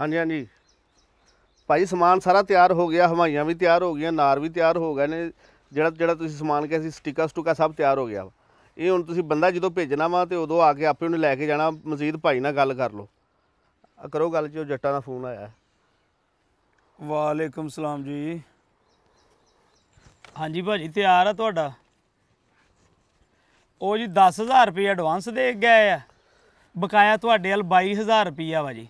ਹਾਂਜੀ ਹਾਂਜੀ ਭਾਈ ਸਮਾਨ ਸਾਰਾ ਤਿਆਰ ਹੋ ਗਿਆ ਹਵਾਈਆਂ ਵੀ ਤਿਆਰ ਹੋ ਗਈਆਂ ਨਾਰ ਵੀ ਤਿਆਰ ਹੋ ਗਏ ਨੇ ਜਿਹੜਾ ਜਿਹੜਾ ਤੁਸੀਂ ਸਮਾਨ ਕਿਹਾ ਸੀ ਸਟਿੱਕਾ ਸਟੁਕਾ ਸਭ ਤਿਆਰ ਹੋ ਗਿਆ ਇਹ ਹੁਣ ਤੁਸੀਂ ਬੰਦਾ ਜਦੋਂ ਭੇਜਣਾ ਵਾ ਤੇ ਉਦੋਂ ਆ ਕੇ ਆਪੇ ਉਹਨੂੰ ਲੈ ਕੇ ਜਾਣਾ ਮਜ਼ੀਦ ਭਾਈ ਨਾਲ ਗੱਲ ਕਰ ਲਓ ਕਰੋ ਗੱਲ ਜੋ ਜੱਟਾਂ ਦਾ ਫੋਨ ਆਇਆ ਵਾਲੇਕਮ ਸਲਾਮ ਜੀ ਹਾਂਜੀ ਭਾਜੀ ਤਿਆਰ ਆ ਤੁਹਾਡਾ ਉਹ ਜੀ 10000 ਰੁਪਏ ਐਡਵਾਂਸ ਦੇ ਗਏ ਆ ਬਕਾਇਆ ਤੁਹਾਡੇ ਵੱਲ 22000 ਰੁਪਿਆ ਵਾ ਜੀ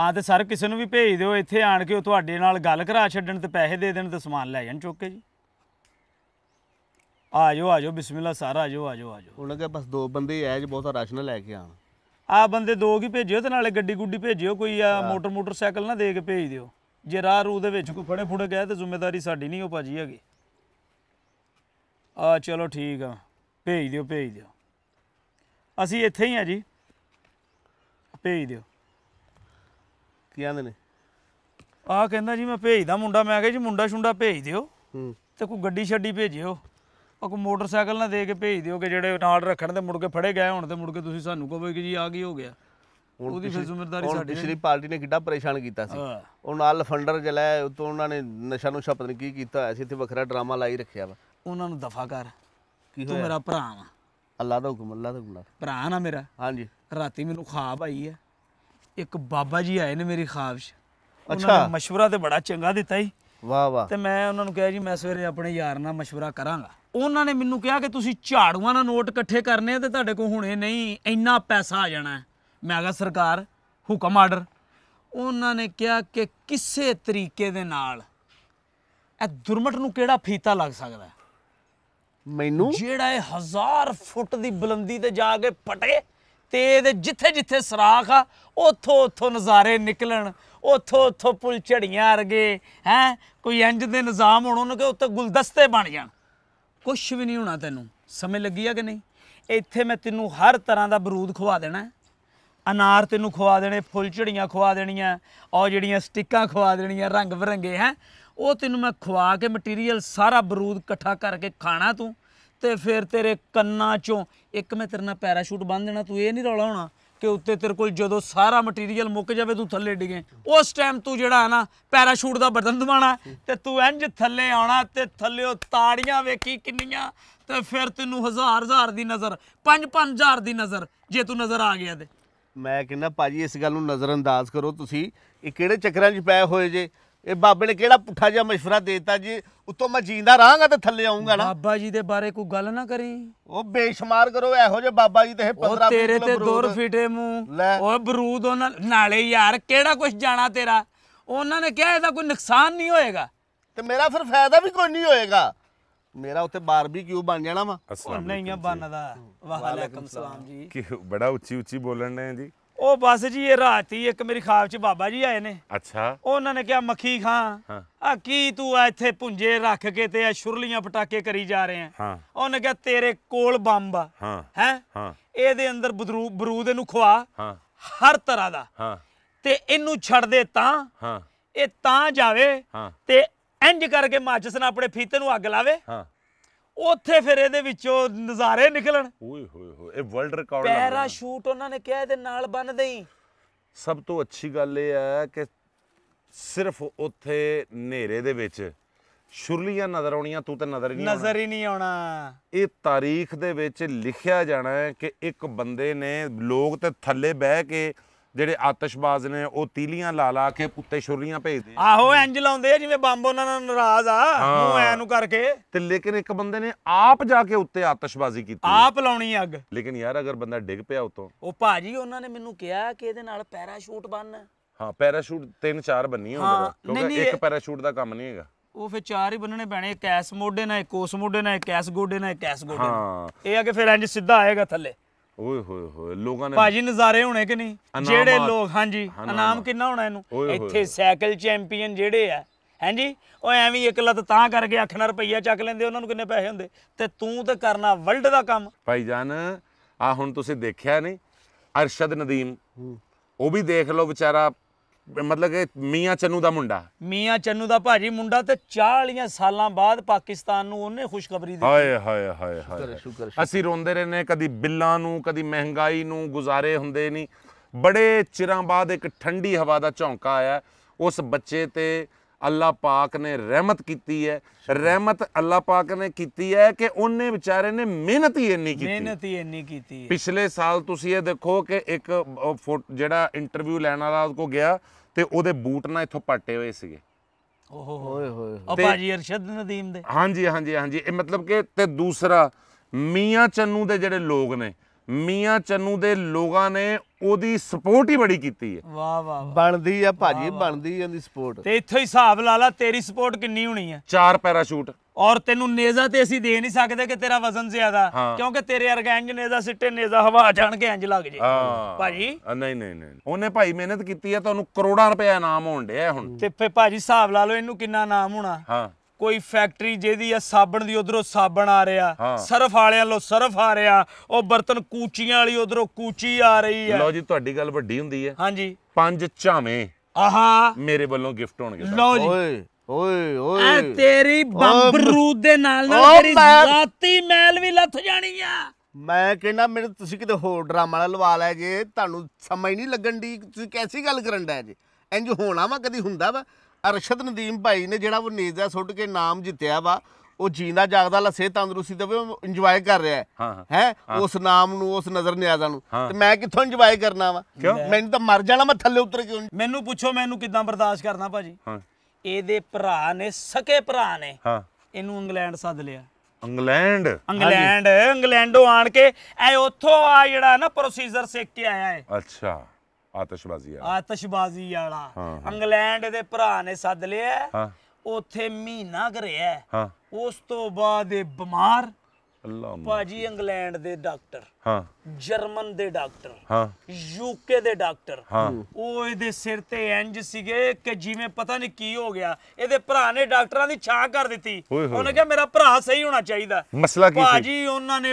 ਆ ਤੇ ਸਰ ਕਿਸੇ ਨੂੰ ਵੀ ਭੇਜ ਦਿਓ ਇੱਥੇ ਆਣ ਕੇ ਉਹ ਤੁਹਾਡੇ ਨਾਲ ਗੱਲ ਕਰਾ ਛੱਡਣ ਤੇ ਪੈਸੇ ਦੇ ਦੇਣ ਤੇ ਸਮਾਨ ਲੈ ਜਾਣ ਚੁੱਕ ਕੇ ਜੀ ਆਜੋ ਆਜੋ ਬਿਸਮਿਲ੍ਲਾ ਸਰ ਆਜੋ ਆਜੋ ਆਜੋ ਉਹਨਾਂ ਕੇ ਬਸ ਦੋ ਬੰਦੇ ਐ ਜ ਬਹੁਤਾ ਰਾਸ਼ਨ ਲੈ ਕੇ ਆਣ ਆ ਬੰਦੇ ਦੋ ਕੀ ਭੇਜਿਓ ਤੇ ਨਾਲੇ ਗੱਡੀ ਗੁੱਡੀ ਭੇਜਿਓ ਕੋਈ ਆ ਮੋਟਰ ਮੋਟਰਸਾਈਕਲ ਨਾ ਦੇ ਕੇ ਭੇਜ ਦਿਓ ਜੇ ਰਾਹ ਰੂ ਦੇ ਵਿੱਚ ਕੋਈ ਫੜੇ ਫੁੜੇ ਗਿਆ ਤੇ ਜ਼ਿੰਮੇਵਾਰੀ ਸਾਡੀ ਨਹੀਂ ਉਹ ਭਾਜੀ ਹੈਗੀ ਆ ਚਲੋ ਠੀਕ ਆ ਭੇਜ ਦਿਓ ਭੇਜ ਦਿਓ ਅਸੀਂ ਇੱਥੇ ਹੀ ਆ ਜੀ ਭੇਜ ਦਿਓ ਕੀ ਆਂਦੇ ਨੇ ਆ ਕਹਿੰਦਾ ਜੀ ਮੈਂ ਭੇਜਦਾ ਮੁੰਡਾ ਮੈਂ ਕਿਹਾ ਜੀ ਮੁੰਡਾ ਛੁੰਡਾ ਭੇਜ ਦਿਓ ਹੂੰ ਤੇ ਕੋਈ ਗੱਡੀ ਛੱਡੀ ਭੇਜਿਓ ਆ ਕੋ ਮੋਟਰਸਾਈਕਲ ਨਾ ਦੇ ਕੇ ਭੇਜ ਦਿਓ ਕਿ ਜਿਹੜੇ ਨਾਲ ਰੱਖਣ ਤੇ ਮੁੜ ਕੇ ਫੜੇ ਗਏ ਹੁਣ ਤੇ ਮੁੜ ਕੇ ਤੁਸੀਂ ਸਾਨੂੰ ਕਹੋਗੇ ਕਿ ਜੀ ਆ ਕੀ ਹੋ ਗਿਆ ਉਹਦੀ ਫਿਰ ਜ਼ਿੰਮੇਵਾਰੀ ਸਾਡੀ ਪਿਛਲੀ ਪਾਰਟੀ ਨੇ ਕਿੱਡਾ ਪਰੇਸ਼ਾਨ ਕੀਤਾ ਸੀ ਉਹ ਨਾਲ ਫੰਡਰ ਜਲਾਇਆ ਉਤੋਂ ਉਹਨਾਂ ਨੇ ਨਸ਼ਾ ਨੂੰ ਪਤਾ ਨਹੀਂ ਕੀ ਕੀਤਾ ਹੋਇਆ ਸੀ ਇੱਥੇ ਵੱਖਰਾ ਡਰਾਮਾ ਲਾਈ ਰੱਖਿਆ ਵਾ ਉਹਨਾਂ ਨੂੰ ਦਫਾ ਕਰ ਕੀ ਹੋਇਆ ਤੂੰ ਮੇਰਾ ਭਰਾ ਵਾ ਅੱਲਾ ਦਾ ਹੁਕਮ ਅੱਲਾ ਦਾ ਹੁਕਮ ਭਰਾ ਨਾ ਮੇਰਾ ਹਾਂਜੀ ਰਾਤੀ ਮੈਨੂੰ ਖਾਬ ਆਈ ਹੈ ਇੱਕ ਬਾਬਾ ਜੀ ਆਏ ਨੇ ਮੇਰੀ ਖਾਬ 'ਚ ਅੱਛਾ ਮਸ਼ਵਰਾ ਤੇ ਬੜਾ ਚੰਗਾ ਦਿੱਤਾ ਹੀ ਵਾਹ ਵਾਹ ਤੇ ਮੈਂ ਉਹਨਾਂ ਨੂੰ ਕਿਹਾ ਜੀ ਮੈਂ ਸਵੇਰੇ ਆਪਣੇ ਯਾਰ ਨਾਲ ਮਸ਼ਵਰਾ ਕਰਾਂਗਾ ਉਹਨਾਂ ਨੇ ਮੈਨੂੰ ਕਿਹਾ ਕਿ ਤੁਸੀਂ ਝਾੜੂਆਂ ਨਾਲ ਨੋਟ ਇਕੱਠੇ ਕਰਨੇ ਤੇ ਤੁਹਾਡੇ ਕੋਲ ਹੁਣੇ ਨਹੀਂ ਇੰਨਾ ਪੈਸਾ ਆ ਜਾਣਾ ਮੈਂ ਕਿਹਾ ਸਰਕਾਰ ਹੁਕਮ ਆਰਡਰ ਉਹਨਾਂ ਨੇ ਕਿਹਾ ਕਿ ਕਿਸੇ ਤਰੀਕੇ ਦੇ ਨਾਲ ਇਹ ਦੁਰਮਟ ਨੂੰ ਕਿਹੜਾ ਫੀਤਾ ਲੱਗ ਸਕਦਾ ਮੈਨੂੰ ਜਿਹੜਾ ਇਹ ਹਜ਼ਾਰ ਫੁੱਟ ਦੀ ਬੁਲੰਦੀ ਤੇ ਜਾ ਕੇ ਫਟੇ ਤੇ ਇਹਦੇ ਜਿੱਥੇ ਜਿੱਥੇ ਸਰਾਖ ਆ ਉਥੋਂ ਉਥੋਂ ਨਜ਼ਾਰੇ ਨਿਕਲਣ ਉਥੋਂ ਉਥੋਂ ਪੁਲ ਝੜੀਆਂ ਅਰਗੇ ਹੈ ਕੋਈ ਇੰਜ ਦੇ ਨਿਜ਼ਾਮ ਹੋਣ ਉਹਨਾਂ ਕੇ ਉੱਤੇ ਗੁਲਦਸਤੇ ਬਣ ਜਾਣ ਕੁਝ ਵੀ ਨਹੀਂ ਹੋਣਾ ਤੈਨੂੰ ਸਮੇਂ ਲੱਗੀ ਆ ਕਿ ਨਹੀਂ ਇੱਥੇ ਮੈਂ ਤੈਨੂੰ ਹਰ ਤਰ੍ਹਾਂ ਦਾ ਬਰੂਦ ਖਵਾ ਦੇਣਾ ਅਨਾਰ ਤੈਨੂੰ ਖਵਾ ਦੇਣੇ ਫੁੱਲ ਝੜੀਆਂ ਖਵਾ ਦੇਣੀਆਂ ਔਰ ਜਿਹੜੀਆਂ ਸਟਿੱਕਾਂ ਖਵਾ ਦੇਣੀਆਂ ਰੰਗ ਬਰੰਗੇ ਹੈ ਉਹ ਤੈਨੂੰ ਮੈਂ ਖਵਾ ਕੇ ਮਟੀਰੀਅਲ ਸਾਰਾ ਬਰੂਦ ਇਕੱਠਾ ਕਰਕੇ ਖਾਣਾ ਤੂੰ ਤੇ ਫਿਰ ਤੇਰੇ ਕੰਨਾਂ ਚੋਂ ਇੱਕ ਮੈਂ ਤੇਰੇ ਨਾਲ ਪੈਰਾਸ਼ੂਟ ਬੰਨ ਦੇਣਾ ਤੂੰ ਇਹ ਨਹੀਂ ਰੌਲਾ ਹੋਣਾ ਕਿ ਉੱਤੇ ਤੇਰੇ ਕੋਲ ਜਦੋਂ ਸਾਰਾ ਮਟੀਰੀਅਲ ਮੁੱਕ ਜਾਵੇ ਤੂੰ ਥੱਲੇ ਡਿਗੇ ਉਸ ਟਾਈਮ ਤੂੰ ਜਿਹੜਾ ਹੈ ਨਾ ਪੈਰਾਸ਼ੂਟ ਦਾ ਬਟਨ ਦਬਾਣਾ ਤੇ ਤੂੰ ਇੰਜ ਥੱਲੇ ਆਉਣਾ ਤੇ ਥੱਲਿਓ ਤਾੜੀਆਂ ਵੇਖੀ ਕਿੰਨੀਆਂ ਤੇ ਫਿਰ ਤੈਨੂੰ ਹਜ਼ਾਰ ਹਜ਼ਾਰ ਦੀ ਨਜ਼ਰ 5-5000 ਦੀ ਨਜ਼ਰ ਜੇ ਤੂੰ ਨਜ਼ਰ ਆ ਗਿਆ ਤੇ ਮੈਂ ਕਹਿੰਦਾ ਭਾਜੀ ਇਸ ਗੱਲ ਨੂੰ ਨਜ਼ਰ ਅੰਦਾਜ਼ ਕਰੋ ਤੁਸੀਂ ਇਹ ਕਿਹੜੇ ਚੱਕਰਾਂ 'ਚ ਪਏ ਹੋਏ ਜੇ ਇਹ ਬਾਬੇ ਨੇ ਕਿਹੜਾ ਪੁੱਠਾ ਜਿਹਾ ਮਸ਼ਵਰਾ ਦੇਤਾ ਜੀ ਉਤੋਂ ਮੈਂ ਜੀਂਦਾ ਰਹਾਂਗਾ ਤੇ ਥੱਲੇ ਆਉਂਗਾ ਨਾ ਬਾਬਾ ਜੀ ਦੇ ਬਾਰੇ ਕੋਈ ਗੱਲ ਨਾ ਕਰੀ ਉਹ ਬੇਸ਼ਮਾਰ ਕਰੋ ਇਹੋ ਜੇ ਬਾਬਾ ਜੀ ਤੇ 15 ਉਹ ਤੇਰੇ ਤੇ ਦੋਰ ਫਿਟੇ ਮੂੰਹ ਓਏ ਬਰੂਦ ਉਹਨਾਂ ਨਾਲੇ ਯਾਰ ਕਿਹੜਾ ਕੁਝ ਜਾਣਾ ਤੇਰਾ ਉਹਨਾਂ ਨੇ ਕਿਹਾ ਇਹਦਾ ਕੋਈ ਨੁਕਸਾਨ ਨਹੀਂ ਹੋਏਗਾ ਤੇ ਮੇਰਾ ਫਿਰ ਫਾਇਦਾ ਵੀ ਕੋਈ ਨਹੀਂ ਹੋਏਗਾ ਮੇਰਾ ਉੱਤੇ ਬਾਰਬੀਕਿਊ ਬਣ ਜਾਣਾ ਵਾ ਨਹੀਂ ਆ ਬਣਦਾ ਵਾਲੇਕਮ ਸਲਾਮ ਜੀ ਕਿ ਬੜਾ ਉੱਚੀ ਉੱਚੀ ਬੋਲਣ ਨੇ ਜੀ ਉਹ ਬਸ ਜੀ ਇਹ ਰਾਤੀ ਇੱਕ ਮੇਰੀ ਖਾਬ 'ਚ ਬਾਬਾ ਜੀ ਆਏ ਨੇ ਅੱਛਾ ਉਹਨਾਂ ਨੇ ਕਿਹਾ ਮੱਖੀ ਖਾਂ ਆ ਕੀ ਤੂੰ ਇੱਥੇ ਪੁੰਜੇ ਰੱਖ ਕੇ ਤੇ ਆ ਸ਼ੁਰਲੀਆਂ ਪਟਾਕੇ ਕਰੀ ਜਾ ਰਹੇ ਆ ਉਹਨੇ ਕਿਹਾ ਤੇਰੇ ਕੋਲ ਬੰਬ ਆ ਹੈ ਇਹਦੇ ਅੰਦਰ ਬਰੂਦ ਇਹਨੂੰ ਖਵਾ ਹਰ ਤਰ੍ਹਾਂ ਦਾ ਤੇ ਇਹਨੂੰ ਛੱਡ ਦੇ ਤਾਂ ਇਹ ਤਾਂ ਜਾਵੇ ਤੇ ਇੰਜ ਕਰਕੇ ਮਾਚਸ ਨਾਲ ਆਪਣੇ ਫੀਤੇ ਨੂੰ ਅੱਗ ਲਾਵੇ ਉੱਥੇ ਫਿਰ ਇਹਦੇ ਵਿੱਚੋਂ ਨਜ਼ਾਰੇ ਨਿਕਲਣ ਓਏ ਹੋਏ ਹੋਏ ਇਹ ਵਰਲਡ ਰਿਕਾਰਡ ਪੈਰਾ ਸ਼ੂਟ ਉਹਨਾਂ ਨੇ ਕਿਹਾ ਇਹਦੇ ਨਾਲ ਬੰਨ ਦੇਈ ਸਭ ਤੋਂ ਅੱਛੀ ਗੱਲ ਇਹ ਹੈ ਕਿ ਸਿਰਫ ਉੱਥੇ ਹਨੇਰੇ ਦੇ ਵਿੱਚ ਸ਼ੁਰਲੀਆਂ ਨਜ਼ਰ ਆਉਣੀਆਂ ਤੂੰ ਤੇ ਨਜ਼ਰ ਹੀ ਨਹੀਂ ਨਜ਼ਰ ਹੀ ਨਹੀਂ ਆਉਣਾ ਇਹ ਤਾਰੀਖ ਦੇ ਵਿੱਚ ਲਿਖਿਆ ਜਾਣਾ ਹੈ ਕਿ ਇੱਕ ਬੰਦੇ ਨੇ ਲੋਕ ਤੇ ਥੱਲੇ ਬਹਿ ਕੇ ਜਿਹੜੇ ਆਤਸ਼ਬਾਜ਼ ਨੇ ਉਹ ਤੀਲੀਆਂ ਲਾ ਲਾ ਕੇ ਪੁੱਤੇ ਛੁਰੀਆਂ ਭੇਜਦੇ ਆ ਆਹੋ ਇੰਜ ਲਾਉਂਦੇ ਆ ਜਿਵੇਂ ਬੰਬ ਉਹਨਾਂ ਨਾਲ ਨਾਰਾਜ਼ ਆ ਉਹ ਐ ਨੂੰ ਕਰਕੇ ਤੇ ਲੇਕਿਨ ਇੱਕ ਬੰਦੇ ਨੇ ਆਪ ਜਾ ਕੇ ਉੱਤੇ ਆਤਸ਼ਬਾਜ਼ੀ ਕੀਤੀ ਆਪ ਲਾਉਣੀ ਅੱਗ ਲੇਕਿਨ ਯਾਰ ਅਗਰ ਬੰਦਾ ਡਿੱਗ ਪਿਆ ਉਤੋਂ ਉਹ ਭਾਜੀ ਉਹਨਾਂ ਨੇ ਮੈਨੂੰ ਕਿਹਾ ਕਿ ਇਹਦੇ ਨਾਲ ਪੈਰਾਸ਼ੂਟ ਬੰਨ ਹਾਂ ਪੈਰਾਸ਼ੂਟ ਤਿੰਨ ਚਾਰ ਬੰਨੀ ਹੁੰਦਾ ਕਿਉਂਕਿ ਇੱਕ ਪੈਰਾਸ਼ੂਟ ਦਾ ਕੰਮ ਨਹੀਂ ਹੈਗਾ ਉਹ ਫਿਰ ਚਾਰ ਹੀ ਬੰਨਣੇ ਪੈਣੇ ਇੱਕ ਐਸ ਮੋਢੇ ਨਾਲ ਇੱਕ ਉਸ ਮੋਢੇ ਨਾਲ ਇੱਕ ਐਸ ਗੋਡੇ ਨਾਲ ਇੱਕ ਐਸ ਗੋਡੇ ਨਾਲ ਇਹ ਆ ਕੇ ਫਿਰ ਇੰਜ ਸਿੱਧਾ ਆਏਗਾ ਥੱਲੇ ਓਏ ਹੋਏ ਹੋਏ ਲੋਕਾਂ ਨੇ ਭਾਜੀ ਨਜ਼ਾਰੇ ਹੋਣੇ ਕਿ ਨਹੀਂ ਜਿਹੜੇ ਲੋਕ ਹਾਂਜੀ ਇਨਾਮ ਕਿੰਨਾ ਹੋਣਾ ਇਹਨੂੰ ਇੱਥੇ ਸਾਈਕਲ ਚੈਂਪੀਅਨ ਜਿਹੜੇ ਆ ਹਾਂਜੀ ਉਹ ਐਵੇਂ ਇੱਕ ਲੱਤ ਤਾਂ ਕਰਕੇ ਆਖਣਾ ਰੁਪਈਆ ਚੱਕ ਲੈਂਦੇ ਉਹਨਾਂ ਨੂੰ ਕਿੰਨੇ ਪੈਸੇ ਹੁੰਦੇ ਤੇ ਤੂੰ ਤੇ ਕਰਨਾ ਵਰਲਡ ਦਾ ਕੰਮ ਭਾਈ ਜਾਨ ਆ ਹੁਣ ਤੁਸੀਂ ਦੇਖਿਆ ਨਹੀਂ ਅਰਸ਼ਦ ਨਦੀਮ ਉਹ ਵੀ ਦੇਖ ਲਓ ਵਿਚਾਰਾ ਮਤਲਬ ਕਿ ਮੀਆਂ ਚੰਨੂ ਦਾ ਮੁੰਡਾ ਮੀਆਂ ਚੰਨੂ ਦਾ ਭਾਜੀ ਮੁੰਡਾ ਤੇ 40 ਸਾਲਾਂ ਬਾਅਦ ਪਾਕਿਸਤਾਨ ਨੂੰ ਉਹਨੇ ਖੁਸ਼ਖਬਰੀ ਦਿੱਤੀ ਹਾਏ ਹਾਏ ਹਾਏ ਹਾਏ ਸ਼ੁਕਰ ਅਸੀਂ ਰੋਂਦੇ ਰਹੇ ਨੇ ਕਦੀ ਬਿੱਲਾਂ ਨੂੰ ਕਦੀ ਮਹਿੰਗਾਈ ਨੂੰ ਗੁਜ਼ਾਰੇ ਹੁੰਦੇ ਨਹੀਂ ਬੜੇ ਚਿਰਾਂ ਬਾਅਦ ਇੱਕ ਠੰਡੀ ਹਵਾ ਦਾ ਝੌਂਕਾ ਆਇਆ ਉਸ ਬੱਚੇ ਤੇ ਅੱਲਾ ਪਾਕ ਨੇ ਰਹਿਮਤ ਕੀਤੀ ਹੈ ਰਹਿਮਤ ਅੱਲਾ ਪਾਕ ਨੇ ਕੀਤੀ ਹੈ ਕਿ ਉਹਨੇ ਵਿਚਾਰੇ ਨੇ ਮਿਹਨਤ ਹੀ ਇੰਨੀ ਕੀਤੀ ਮਿਹਨਤ ਹੀ ਇੰਨੀ ਕੀਤੀ ਹੈ ਪਿਛਲੇ ਸਾਲ ਤੁਸੀਂ ਇਹ ਦੇਖੋ ਕਿ ਇੱਕ ਜਿਹੜਾ ਇੰਟਰਵਿਊ ਲੈਣ ਵਾਲਾ ਉਹ ਕੋ ਗਿਆ ਤੇ ਉਹਦੇ ਬੂਟ ਨਾ ਇੱਥੋਂ ਪਾਟੇ ਹੋਏ ਸੀਗੇ ਓਹੋ ਹੋਏ ਹੋਏ ਉਹ ਤੇ- ਬਾਜੀ ਅਰਸ਼ਦ ਨਦੀਮ ਦੇ ਹਾਂਜੀ ਹਾਂਜੀ ਹਾਂਜੀ ਇਹ ਮਤਲਬ ਕਿ ਤੇ ਦੂਸਰਾ ਮੀਆਂ ਚੰਨੂ ਦੇ ਜਿਹੜੇ ਲੋਕ ਨੇ ਮੀਆਂ ਚੰਨੂ ਦੇ ਲੋਕਾਂ ਨੇ ਉਹਦੀ ਸਪੋਰਟ ਹੀ ਬੜੀ ਕੀਤੀ ਹੈ ਵਾਹ ਵਾਹ ਵਾਹ। ਬਣਦੀ ਆ ਭਾਜੀ ਬਣਦੀ ਜਾਂਦੀ ਸਪੋਰਟ ਤੇ ਇੱਥੇ ਹੀ ਹਿਸਾਬ ਲਾ ਲਾ ਤੇਰੀ ਸਪੋਰਟ ਕਿੰਨੀ ਹੋਣੀ ਆ ਚਾਰ ਪੈਰਾਸ਼ੂਟ ਔਰ ਤੈਨੂੰ ਨੇਜ਼ਾ ਤੇ ਅਸੀਂ ਦੇ ਨਹੀਂ ਸਕਦੇ ਕਿ ਤੇਰਾ ਵਜ਼ਨ ਜ਼ਿਆਦਾ ਕਿਉਂਕਿ ਤੇਰੇ ਵਰਗਾ ਇੰਜ ਨੇਜ਼ਾ ਸਿੱਟੇ ਨੇਜ਼ਾ ਹਵਾ ਜਾਣ ਕੇ ਇੰਜ ਲੱਗ ਜੇ ਭਾਜੀ ਨਹੀਂ ਨਹੀਂ ਨਹੀਂ ਉਹਨੇ ਭਾਈ ਮਿਹਨਤ ਕੀਤੀ ਆ ਤੁਹਾਨੂੰ ਕਰੋੜਾਂ ਰੁਪਏ ਇਨਾਮ ਹੋਣ ਡਿਆ ਹੁਣ ਤੇ ਫੇ ਭਾਜੀ ਹਿਸਾਬ ਲਾ ਲਓ ਇਹਨੂੰ ਕਿੰਨਾ ਨਾਮ ਹੋਣਾ ਹਾਂ ਕੋਈ ਫੈਕਟਰੀ ਜਿਹਦੀ ਆ ਸਾਬਣ ਦੀ ਉਧਰੋਂ ਸਾਬਣ ਆ ਰਿਹਾ ਸਰਫ ਵਾਲਿਆਂ ਲੋ ਸਰਫ ਆ ਰਿਹਾ ਉਹ ਬਰਤਨ ਕੂਚੀਆਂ ਵਾਲੀ ਉਧਰੋਂ ਕੂਚੀ ਆ ਰਹੀ ਹੈ ਲਓ ਜੀ ਤੁਹਾਡੀ ਗੱਲ ਵੱਡੀ ਹੁੰਦੀ ਹੈ ਹਾਂਜੀ ਪੰਜ ਝਾਵੇਂ ਆਹਾ ਮੇਰੇ ਵੱਲੋਂ ਗਿਫਟ ਹੋਣਗੇ ਲਓ ਜੀ ਓਏ ਓਏ ਆ ਤੇਰੀ ਬੰਬਰੂ ਦੇ ਨਾਲ ਨਾਲ ਤੇਰੀ ਜਾਤੀ ਮੈਲ ਵੀ ਲੱਥ ਜਾਣੀ ਆ ਮੈਂ ਕਹਿੰਦਾ ਮੇਰੇ ਤੁਸੀਂ ਕਿਤੇ ਹੋਰ ਡਰਾਮਾ ਵਾਲਾ ਲਵਾ ਲੈ ਜੇ ਤੁਹਾਨੂੰ ਸਮਝ ਨਹੀਂ ਲੱਗਣ ਦੀ ਤੁਸੀਂ ਕੈਸੀ ਗੱਲ ਕਰਨ ਦਾ ਜੇ ਇੰਜ ਹੋਣਾ ਵਾ ਕਦੀ ਹੁੰਦਾ ਵਾ ਅਰਸ਼ਦ ਨਦੀਮ ਭਾਈ ਨੇ ਜਿਹੜਾ ਉਹ ਨੇਜ਼ਾ ਸੁੱਟ ਕੇ ਨਾਮ ਜਿੱਤਿਆ ਵਾ ਉਹ ਜੀਂਦਾ ਜਾਗਦਾ ਲਸੇ ਤੰਦਰੁਸਤੀ ਦੇ ਉਹ ਇੰਜੋਏ ਕਰ ਰਿਹਾ ਹੈ ਹੈ ਉਸ ਨਾਮ ਨੂੰ ਉਸ ਨਜ਼ਰ ਨਿਆਜ਼ਾ ਨੂੰ ਤੇ ਮੈਂ ਕਿੱਥੋਂ ਇੰਜੋਏ ਕਰਨਾ ਵਾ ਮੈਨੂੰ ਤਾਂ ਮਰ ਜਾਣਾ ਮੈਂ ਥੱਲੇ ਉਤਰ ਕੇ ਮੈਨੂੰ ਪੁੱਛੋ ਮੈਨੂੰ ਕਿਦਾਂ ਬਰਦਾਸ਼ਤ ਕਰਨਾ ਭਾਜੀ ਹਾਂ ਇਹਦੇ ਭਰਾ ਨੇ ਸਕੇ ਭਰਾ ਨੇ ਹਾਂ ਇਹਨੂੰ ਇੰਗਲੈਂਡ ਸੱਦ ਲਿਆ ਇੰਗਲੈਂਡ ਇੰਗਲੈਂਡ ਇੰਗਲੈਂਡੋਂ ਆਣ ਕੇ ਐ ਉੱਥੋਂ ਆ ਜਿਹੜਾ ਨਾ ਪ੍ਰੋਸੀਜਰ ਸਿੱਖ ਕੇ ਆਇਆ ਹੈ ਅੱਛਾ ਆਤਸ਼ਬਾਜ਼ੀ ਵਾਲਾ ਆਤਸ਼ਬਾਜ਼ੀ ਵਾਲਾ ਇੰਗਲੈਂਡ ਦੇ ਭਰਾ ਨੇ ਸੱਦ ਲਿਆ ਹਾਂ ਉੱਥੇ ਮਹੀਨਾ ਘਰਿਆ ਹਾਂ ਉਸ ਤੋਂ ਬਾਅਦ ਇਹ ਬਿਮਾਰ ਅੱਲਾ ਭਾਜੀ ਇੰਗਲੈਂਡ ਦੇ ਡਾਕਟਰ ਹਾਂ ਜਰਮਨ ਦੇ ਡਾਕਟਰ ਹਾਂ ਯੂਕੇ ਦੇ ਡਾਕਟਰ ਹਾਂ ਉਹ ਇਹਦੇ ਸਿਰ ਤੇ ਇੰਜ ਸੀਗੇ ਕਿ ਜਿਵੇਂ ਪਤਾ ਨਹੀਂ ਕੀ ਹੋ ਗਿਆ ਇਹਦੇ ਭਰਾ ਨੇ ਡਾਕਟਰਾਂ ਦੀ ਛਾਂ ਕਰ ਦਿੱਤੀ ਉਹਨੇ ਕਿਹਾ ਮੇਰਾ ਭਰਾ ਸਹੀ ਹੋਣਾ ਚਾਹੀਦਾ ਮਸਲਾ ਕੀ ਸੀ ਭਾਜੀ ਉਹਨਾਂ ਨੇ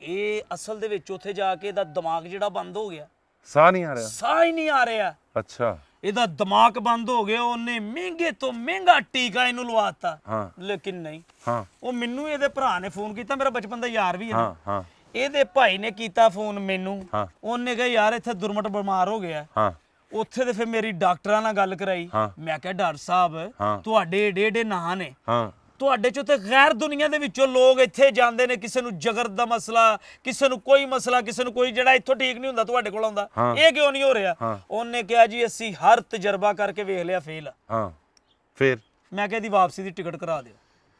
ਇਹ ਅਸਲ ਦੇ ਵਿੱਚ ਉੱਥੇ ਜਾ ਕੇ ਇਹਦਾ ਦਿਮਾਗ ਜਿਹੜਾ ਬੰਦ ਹੋ ਗਿਆ ਸਾਹ ਨਹੀਂ ਆ ਰਿਹਾ ਸਾਹ ਹੀ ਨਹੀਂ ਆ ਰਿਹਾ ਅੱਛਾ ਇਹਦਾ ਦਿਮਾਗ ਬੰਦ ਹੋ ਗਿਆ ਉਹਨੇ ਮਹਿੰਗੇ ਤੋਂ ਮਹਿੰਗਾ ਟੀਕਾ ਇਹਨੂੰ ਲਵਾਤਾ ਹਾਂ ਲੇਕਿਨ ਨਹੀਂ ਹਾਂ ਉਹ ਮੈਨੂੰ ਇਹਦੇ ਭਰਾ ਨੇ ਫੋਨ ਕੀਤਾ ਮੇਰਾ ਬਚਪਨ ਦਾ ਯਾਰ ਵੀ ਹੈ ਹਾਂ ਹਾਂ ਇਹਦੇ ਭਾਈ ਨੇ ਕੀਤਾ ਫੋਨ ਮੈਨੂੰ ਉਹਨੇ ਕਿਹਾ ਯਾਰ ਇੱਥੇ ਦੁਰਮਟ ਬਿਮਾਰ ਹੋ ਗਿਆ ਹਾਂ ਉੱਥੇ ਤੇ ਫਿਰ ਮੇਰੀ ਡਾਕਟਰਾਂ ਨਾਲ ਗੱਲ ਕਰਾਈ ਮੈਂ ਕਿਹਾ ਡਾਕਟਰ ਸਾਹਿਬ ਤੁਹਾਡੇ ਏਡੇ ਏਡੇ ਨਾਂ ਨੇ ਤੁਹਾਡੇ ਚੋਂ ਤੇ ਗੈਰ ਦੁਨੀਆ ਦੇ ਵਿੱਚੋਂ ਲੋਕ ਇੱਥੇ ਜਾਂਦੇ ਨੇ ਕਿਸੇ ਨੂੰ ਜਗਰ ਦਾ ਮਸਲਾ ਕਿਸੇ ਨੂੰ ਕੋਈ ਮਸਲਾ ਕਿਸੇ ਨੂੰ ਕੋਈ ਜਿਹੜਾ ਇੱਥੋਂ ਠੀਕ ਨਹੀਂ ਹੁੰਦਾ ਤੁਹਾਡੇ ਕੋਲ ਆਉਂਦਾ ਇਹ ਕਿਉਂ ਨਹੀਂ ਹੋ ਰਿਹਾ ਉਹਨੇ ਕਿਹਾ ਜੀ ਅਸੀਂ ਹਰ ਤਜਰਬਾ ਕਰਕੇ ਵੇਖ ਲਿਆ ਫੇਲ ਹਾਂ ਫੇਰ ਮੈਂ ਕਿਹਾ ਦੀ ਵਾਪਸੀ ਦੀ ਟਿਕਟ ਕਰਾ ਦਿਓ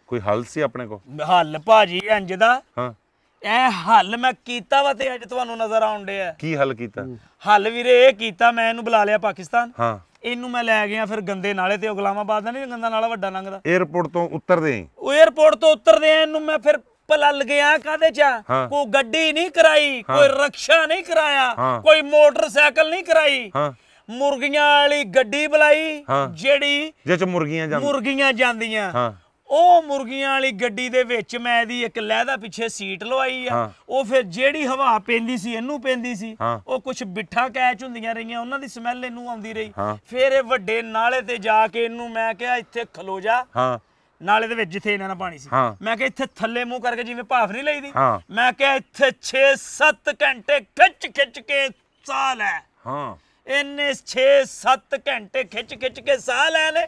ਕੋਈ ਹੱਲ ਸੀ ਆਪਣੇ ਕੋਲ ਹੱਲ ਭਾਜੀ ਇੰਜ ਦਾ ਹਾਂ ਇਹ ਹੱਲ ਮੈਂ ਕੀਤਾ ਵਾ ਤੇ ਅੱਜ ਤੁਹਾਨੂੰ ਨਜ਼ਰ ਆਉਣ ਡਿਆ ਕੀ ਹੱਲ ਕੀਤਾ ਹੱਲ ਵੀਰੇ ਇਹ ਕੀਤਾ ਮੈਂ ਇਹਨੂੰ ਬੁਲਾ ਲਿਆ ਪਾਕਿਸਤਾਨ ਹਾਂ ਇਹਨੂੰ ਮੈਂ ਲੈ ਗਿਆ ਫਿਰ ਗੰਦੇ ਨਾਲੇ ਤੇ ਉਗਲਾਮਾਬਾਦ ਦਾ ਨਹੀਂ ਗੰਦਾ ਨਾਲਾ ਵੱਡਾ ਲੰਘਦਾ 에어ਪੋਰਟ ਤੋਂ ਉਤਰਦੇ ਉਹ 에어ਪੋਰਟ ਤੋਂ ਉਤਰਦੇ ਆਂ ਇਹਨੂੰ ਮੈਂ ਫਿਰ ਪਲਲ ਗਿਆ ਕਾਦੇ ਚ ਕੋ ਗੱਡੀ ਨਹੀਂ ਕਰਾਈ ਕੋਈ ਰਕਸ਼ਾ ਨਹੀਂ ਕਰਾਇਆ ਕੋਈ ਮੋਟਰਸਾਈਕਲ ਨਹੀਂ ਕਰਾਈ ਮੁਰਗੀਆਂ ਵਾਲੀ ਗੱਡੀ ਬੁਲਾਈ ਜਿਹੜੀ ਜਿਸ ਮੁਰਗੀਆਂ ਜਾਂਦੀਆਂ ਮੁਰਗੀਆਂ ਜਾਂਦੀਆਂ ਉਹ ਮੁਰਗੀਆਂ ਵਾਲੀ ਗੱਡੀ ਦੇ ਵਿੱਚ ਮੈਂ ਦੀ ਇੱਕ ਲਹਿਦਾ ਪਿੱਛੇ ਸੀਟ ਲਵਾਈ ਆ ਉਹ ਫਿਰ ਜਿਹੜੀ ਹਵਾ ਪੈਂਦੀ ਸੀ ਇਹਨੂੰ ਪੈਂਦੀ ਸੀ ਉਹ ਕੁਝ ਬਿੱਠਾ ਕੈਚ ਹੁੰਦੀਆਂ ਰਹੀਆਂ ਉਹਨਾਂ ਦੀ ਸਮੈਲ ਇਹਨੂੰ ਆਉਂਦੀ ਰਹੀ ਫਿਰ ਇਹ ਵੱਡੇ ਨਾਲੇ ਤੇ ਜਾ ਕੇ ਇਹਨੂੰ ਮੈਂ ਕਿਹਾ ਇੱਥੇ ਖਲੋ ਜਾ ਨਾਲੇ ਦੇ ਵਿੱਚ ਜਿੱਥੇ ਇਹਨਾਂ ਨਾਲ ਪਾਣੀ ਸੀ ਮੈਂ ਕਿਹਾ ਇੱਥੇ ਥੱਲੇ ਮੂੰਹ ਕਰਕੇ ਜਿਵੇਂ ਭਾਫ ਨਹੀਂ ਲਈਦੀ ਮੈਂ ਕਿਹਾ ਇੱਥੇ 6-7 ਘੰਟੇ ਖਿੱਚ ਖਿੱਚ ਕੇ ਸਾਹ ਲੈ ਹਾਂ ਇਹਨੇ 6-7 ਘੰਟੇ ਖਿੱਚ ਖਿੱਚ ਕੇ ਸਾਹ ਲੈ ਲੈ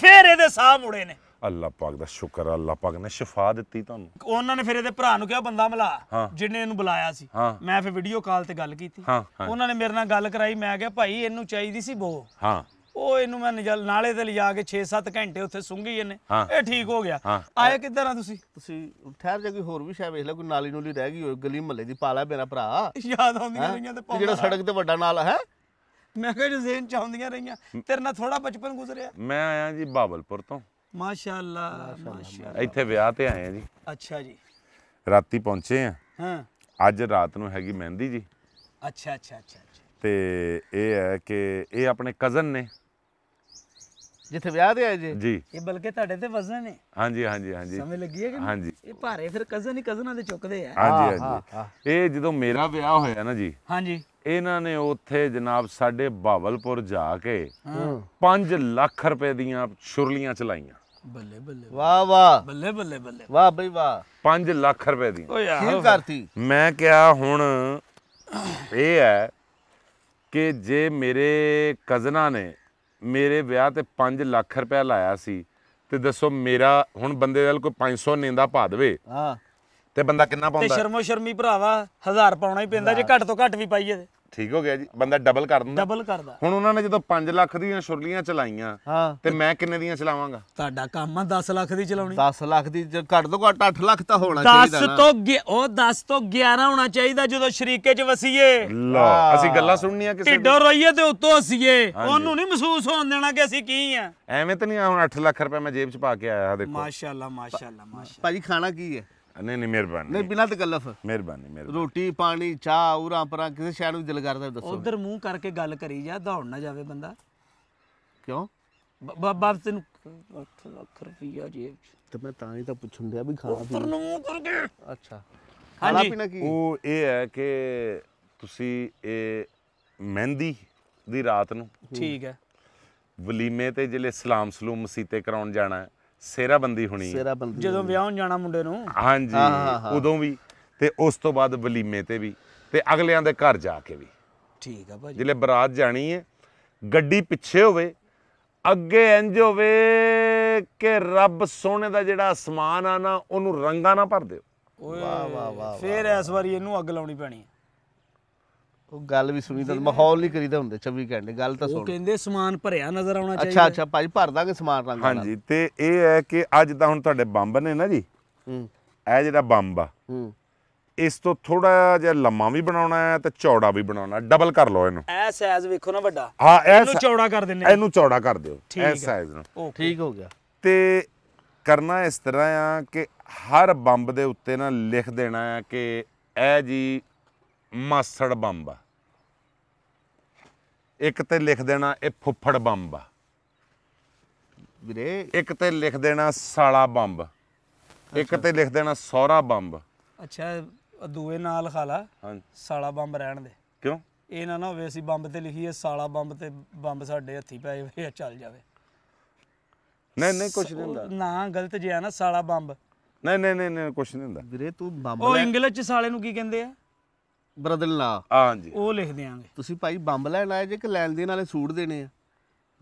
ਫਿਰ ਇਹਦੇ ਸਾਹ ਮੁੜੇ ਨੇ ਅੱਲਾ ਪਾਕ ਦਾ ਸ਼ੁਕਰ ਆ, ਅੱਲਾ ਪਾਕ ਨੇ ਸ਼ਿਫਾ ਦਿੱਤੀ ਤੁਹਾਨੂੰ ਉਹਨਾਂ ਨੇ ਫਿਰ ਇਹਦੇ ਭਰਾ ਨੂੰ ਕਿਹਾ ਬੰਦਾ ਮਿਲਾ ਜਿਹਨੇ ਇਹਨੂੰ ਬੁਲਾਇਆ ਸੀ ਮੈਂ ਫਿਰ ਵੀਡੀਓ ਕਾਲ ਤੇ ਗੱਲ ਕੀਤੀ ਉਹਨਾਂ ਨੇ ਮੇਰੇ ਨਾਲ ਗੱਲ ਕਰਾਈ ਮੈਂ ਕਿਹਾ ਭਾਈ ਇਹਨੂੰ ਚਾਹੀਦੀ ਸੀ ਬੋ ਹਾਂ ਉਹ ਇਹਨੂੰ ਮੈਂ ਨਾਲੇ ਤੇ ਲਿਜਾ ਕੇ 6-7 ਘੰਟੇ ਉੱਥੇ ਸੁੰਘੀ ਇਹਨੇ ਇਹ ਠੀਕ ਹੋ ਗਿਆ ਆਏ ਕਿੱਧਰ ਆ ਤੁਸੀਂ ਤੁਸੀਂ ਠਹਿਰ ਜਾ ਕੋਈ ਹੋਰ ਵੀ ਸ਼ਾਇਦ ਵੇਖ ਲੈ ਕੋਈ ਨਾਲੀ ਨੂਲੀ ਰਹਿ ਗਈ ਹੋਵੇ ਗਲੀ ਮਹੱਲੇ ਦੀ ਪਾਲਾ ਮੇਰਾ ਭਰਾ ਯਾਦ ਆਉਂਦੀਆਂ ਰਹੀਆਂ ਤੇ ਹੈਂ? ਜਿਹੜਾ ਸੜਕ ਤੇ ਵੱਡਾ ਨਾਲ ਹੈ ਮੈਂ ਕਿਹਾ ਜੇ ਜ਼ੇਨ ਚ ਆਉਂਦੀਆਂ ਰਹੀਆਂ ਤੇਰੇ ਨਾਲ ਥੋੜਾ ਬਚਪਨ ਗੁਜ਼ਰਿਆ ਮੈਂ ਆਇਆ ਜੀ ਬਾਬਲਪੁਰ ਤੋਂ ਮਾਸ਼ਾਅੱਲਾ ਮਾਸ਼ਾਅੱਲਾ ਇੱਥੇ ਵਿਆਹ ਤੇ ਆਏ ਆ ਜੀ ਅੱਛਾ ਜੀ ਰਾਤੀ ਪਹੁੰਚੇ ਆ ਹਾਂ ਅੱਜ ਰਾਤ ਨੂੰ ਹੈਗੀ ਮਹਿੰਦੀ ਜੀ ਅੱਛਾ ਅੱਛਾ ਅੱਛਾ ਤੇ ਇਹ ਹੈ ਕਿ ਇਹ ਆਪਣੇ ਕਜ਼ਨ ਨੇ ਜਿੱਥੇ ਵਿਆਹ ਤੇ ਆਏ ਜੀ ਜੀ ਇਹ ਬਲਕਿ ਤੁਹਾਡੇ ਤੇ ਵਜ਼ਨ ਨੇ ਹਾਂਜੀ ਹਾਂਜੀ ਹਾਂਜੀ ਸਮਝ ਲੱਗੀ ਹੈ ਕਿ ਹਾਂਜੀ ਇਹ ਭਾਰੇ ਫਿਰ ਕਜ਼ਨ ਹੀ ਕਜ਼ਨਾਂ ਦੇ ਚੁੱਕਦੇ ਆ ਹਾਂਜੀ ਹਾਂਜੀ ਇਹ ਜਦੋਂ ਮੇਰਾ ਵਿਆਹ ਹੋਇਆ ਨਾ ਜੀ ਹਾਂਜੀ ਇਹਨਾਂ ਨੇ ਉੱਥੇ ਜਨਾਬ ਸਾਡੇ ਬਾਵਲਪੁਰ ਜਾ ਕੇ 5 ਲੱਖ ਰੁਪਏ ਦੀਆਂ ਛੁਰਲੀਆਂ ਚਲਾਈਆਂ ਬੱਲੇ ਬੱਲੇ ਵਾਹ ਵਾਹ ਬੱਲੇ ਬੱਲੇ ਬੱਲੇ ਵਾਹ ਬਈ ਵਾਹ 5 ਲੱਖ ਰੁਪਏ ਦੀ ਓ ਯਾਰ ਕੀ ਕਰਤੀ ਮੈਂ ਕਿਹਾ ਹੁਣ ਇਹ ਹੈ ਕਿ ਜੇ ਮੇਰੇ ਕਜ਼ਨਾ ਨੇ ਮੇਰੇ ਵਿਆਹ ਤੇ 5 ਲੱਖ ਰੁਪਏ ਲਾਇਆ ਸੀ ਤੇ ਦੱਸੋ ਮੇਰਾ ਹੁਣ ਬੰਦੇ ਨਾਲ ਕੋਈ 500 ਨੇਂਦਾ ਪਾ ਦੇਵੇ ਹਾਂ ਤੇ ਬੰਦਾ ਕਿੰਨਾ ਪਾਉਂਦਾ ਤੇ ਸ਼ਰਮੋ ਸ਼ਰਮੀ ਭਰਾਵਾ 1000 ਪਾਉਣਾ ਹੀ ਪੈਂਦਾ ਜੇ ਘੱਟ ਤੋਂ ਘੱਟ ਵੀ ਪਾਈਏ ਤੇ ਠੀਕ ਹੋ ਗਿਆ ਜੀ ਬੰਦਾ ਡਬਲ ਕਰ ਦਿੰਦਾ ਡਬਲ ਕਰਦਾ ਹੁਣ ਉਹਨਾਂ ਨੇ ਜਦੋਂ 5 ਲੱਖ ਦੀਆਂ ਸ਼ੁਰਲੀਆਂ ਚਲਾਈਆਂ ਹਾਂ ਤੇ ਮੈਂ ਕਿੰਨੇ ਦੀਆਂ ਚਲਾਵਾਂਗਾ ਤੁਹਾਡਾ ਕੰਮ ਆ 10 ਲੱਖ ਦੀ ਚਲਾਉਣੀ 10 ਲੱਖ ਦੀ ਘੱਟ ਤੋਂ ਘੱਟ 8 ਲੱਖ ਤਾਂ ਹੋਣਾ ਚਾਹੀਦਾ 10 ਤੋਂ ਉਹ 10 ਤੋਂ 11 ਹੋਣਾ ਚਾਹੀਦਾ ਜਦੋਂ ਸ਼ਰੀਕੇ 'ਚ ਵਸੀਏ ਲਾ ਅਸੀਂ ਗੱਲਾਂ ਸੁਣਨੀਆਂ ਕਿਸੇ ਢਿੱਡੋ ਰਹੀਏ ਤੇ ਉੱਤੋਂ ਅਸੀਏ ਉਹਨੂੰ ਨਹੀਂ ਮਹਿਸੂਸ ਹੋਣ ਦੇਣਾ ਕਿ ਅਸੀਂ ਕੀ ਆ ਐਵੇਂ ਤਾਂ ਨਹੀਂ ਹੁਣ 8 ਲੱਖ ਰੁਪਏ ਮੈਂ ਜੇਬ 'ਚ ਪਾ ਕੇ ਆਇਆ ਦੇਖੋ ਮਾਸ਼ਾਅੱਲਾ ਮਾਸ਼ਾਅੱਲਾ ਮਾਸ਼ਾਅੱਲਾ ਭਾਜੀ ਖਾਣਾ ਕੀ ਹੈ ਨਹੀਂ ਨਹੀਂ ਮਿਹਰਬਾਨੀ ਨਹੀਂ ਬਿਨਾਂ ਤਕਲਫ ਮਿਹਰਬਾਨੀ ਮਿਹਰਬਾਨੀ ਰੋਟੀ ਪਾਣੀ ਚਾਹ ਉਰਾਂ ਪਰਾਂ ਕਿਸੇ ਸ਼ਹਿਰ ਨੂੰ ਦਿਲ ਕਰਦਾ ਦੱਸੋ ਉਧਰ ਮੂੰਹ ਕਰਕੇ ਗੱਲ ਕਰੀ ਜਾ ਦੌੜ ਨਾ ਜਾਵੇ ਬੰਦਾ ਕਿਉਂ ਬਾਬਾ ਤੈਨੂੰ 8 ਲੱਖ ਰੁਪਈਆ ਜੇਬ ਚ ਤੇ ਮੈਂ ਤਾਂ ਹੀ ਤਾਂ ਪੁੱਛਣ ਦਿਆ ਵੀ ਖਾਣਾ ਪੀਣਾ ਤੈਨੂੰ ਮੂੰਹ ਕਰਕੇ ਅੱਛਾ ਖਾਣਾ ਪੀਣਾ ਕੀ ਉਹ ਇਹ ਹੈ ਕਿ ਤੁਸੀਂ ਇਹ ਮਹਿੰਦੀ ਦੀ ਰਾਤ ਨੂੰ ਠੀਕ ਹੈ ਵਲੀਮੇ ਤੇ ਜਿਹੜੇ ਸਲਾਮ ਸਲੂਮ ਮਸੀਤੇ ਕਰਾਉਣ ਜਾਣਾ ਹੈ ਸੇਰਾਬੰਦੀ ਹੋਣੀ ਜਦੋਂ ਵਿਆਹਣ ਜਾਣਾ ਮੁੰਡੇ ਨੂੰ ਹਾਂਜੀ ਉਦੋਂ ਵੀ ਤੇ ਉਸ ਤੋਂ ਬਾਅਦ ਬਲੀਮੇ ਤੇ ਵੀ ਤੇ ਅਗਲਿਆਂ ਦੇ ਘਰ ਜਾ ਕੇ ਵੀ ਠੀਕ ਆ ਭਾਜੀ ਜਿਲੇ ਬਰਾਤ ਜਾਣੀ ਹੈ ਗੱਡੀ ਪਿੱਛੇ ਹੋਵੇ ਅੱਗੇ ਇੰਜ ਹੋਵੇ ਕਿ ਰੱਬ ਸੋਨੇ ਦਾ ਜਿਹੜਾ ਅਸਮਾਨ ਆ ਨਾ ਉਹਨੂੰ ਰੰਗਾ ਨਾ ਭਰ ਦਿਓ ਵਾਹ, ਵਾਹ, ਵਾਹ, ਫੇਰ ਇਸ ਵਾਰੀ ਇਹਨੂੰ ਅੱਗ ਲਾਉਣੀ ਪੈਣੀ ਹੈ ਉਹ ਗੱਲ ਵੀ ਸੁਣੀ ਤਾਂ ਮਾਹੌਲ ਨਹੀਂ ਕਰੀਦਾ ਹੁੰਦੇ 24 ਘੰਟੇ ਗੱਲ ਤਾਂ ਸੁਣ ਉਹ ਕਹਿੰਦੇ ਸਮਾਨ ਭਰਿਆ ਨਜ਼ਰ ਆਉਣਾ ਚਾਹੀਦਾ ਅੱਛਾ ਅੱਛਾ ਭਾਈ ਭਰ ਦਾਂਗੇ ਸਮਾਨ ਰੰਗ ਹਾਂਜੀ ਤੇ ਇਹ ਹੈ ਕਿ ਅੱਜ ਤਾਂ ਹੁਣ ਤੁਹਾਡੇ ਬੰਬ ਨੇ ਨਾ ਜੀ ਹੂੰ ਇਹ ਜਿਹੜਾ ਬੰਬ ਆ ਹੂੰ ਇਸ ਤੋਂ ਥੋੜਾ ਜਿਹਾ ਲੰਮਾ ਵੀ ਬਣਾਉਣਾ ਹੈ ਤੇ ਚੌੜਾ ਵੀ ਬਣਾਉਣਾ ਡਬਲ ਕਰ ਲਓ ਇਹਨੂੰ ਇਹ ਸਾਈਜ਼ ਵੇਖੋ ਨਾ ਵੱਡਾ ਹਾਂ ਇਹਨੂੰ ਚੌੜਾ ਕਰ ਦਿੰਨੇ ਇਹਨੂੰ ਚੌੜਾ ਕਰ ਦਿਓ ਇਹ ਸਾਈਜ਼ ਨੂੰ ਠੀਕ ਹੋ ਗਿਆ ਤੇ ਕਰਨਾ ਇਸ ਤਰ੍ਹਾਂ ਆ ਕਿ ਹਰ ਬੰਬ ਦੇ ਉੱਤੇ ਨਾ ਲਿਖ ਦੇਣਾ ਹੈ ਕਿ ਇਹ ਜੀ ਮਾਸੜ ਬੰਬ ਆ ਇੱਕ ਤੇ ਲਿਖ ਦੇਣਾ ਇਹ ਫੁੱਫੜ ਬੰਬ ਆ ਵੀਰੇ ਇੱਕ ਤੇ ਲਿਖ ਦੇਣਾ ਸਾਲਾ ਬੰਬ ਇੱਕ ਤੇ ਲਿਖ ਦੇਣਾ ਸੋਹਰਾ ਬੰਬ ਅੱਛਾ ਦੂਏ ਨਾਲ ਖਾਲਾ ਹਾਂ ਸਾਲਾ ਬੰਬ ਰਹਿਣ ਦੇ ਕਿਉਂ ਇਹ ਨਾ ਨਾ ਹੋਵੇ ਅਸੀਂ ਬੰਬ ਤੇ ਲਿਖੀਏ ਸਾਲਾ ਬੰਬ ਤੇ ਬੰਬ ਸਾਡੇ ਹੱਥੀ ਪੈ ਜਾਵੇ ਚੱਲ ਜਾਵੇ ਨਹੀਂ ਨਹੀਂ ਕੁਛ ਨਹੀਂ ਹੁੰਦਾ ਨਾ ਗਲਤ ਜਿਆ ਨਾ ਸਾਲਾ ਬੰਬ ਨਹੀਂ ਨਹੀਂ ਨਹੀਂ ਕੁਛ ਨਹੀਂ ਹੁੰਦਾ ਵੀਰੇ ਤੂੰ ਬੰਬ ਉਹ ਇੰਗਲਿਸ਼ ਚ ਸਾਲੇ ਨੂੰ ਕੀ ਕਹਿੰਦੇ ਆ ਬ੍ਰਦਰ ਲਾ ਹਾਂਜੀ ਉਹ ਲਿਖ ਦਿਆਂਗੇ ਤੁਸੀਂ ਭਾਈ ਬੰਬ ਲੈਣ ਆਏ ਜੇ ਕਿ ਲੈਣ ਦੇ ਨਾਲੇ ਸੂਟ ਦੇਣੇ ਆ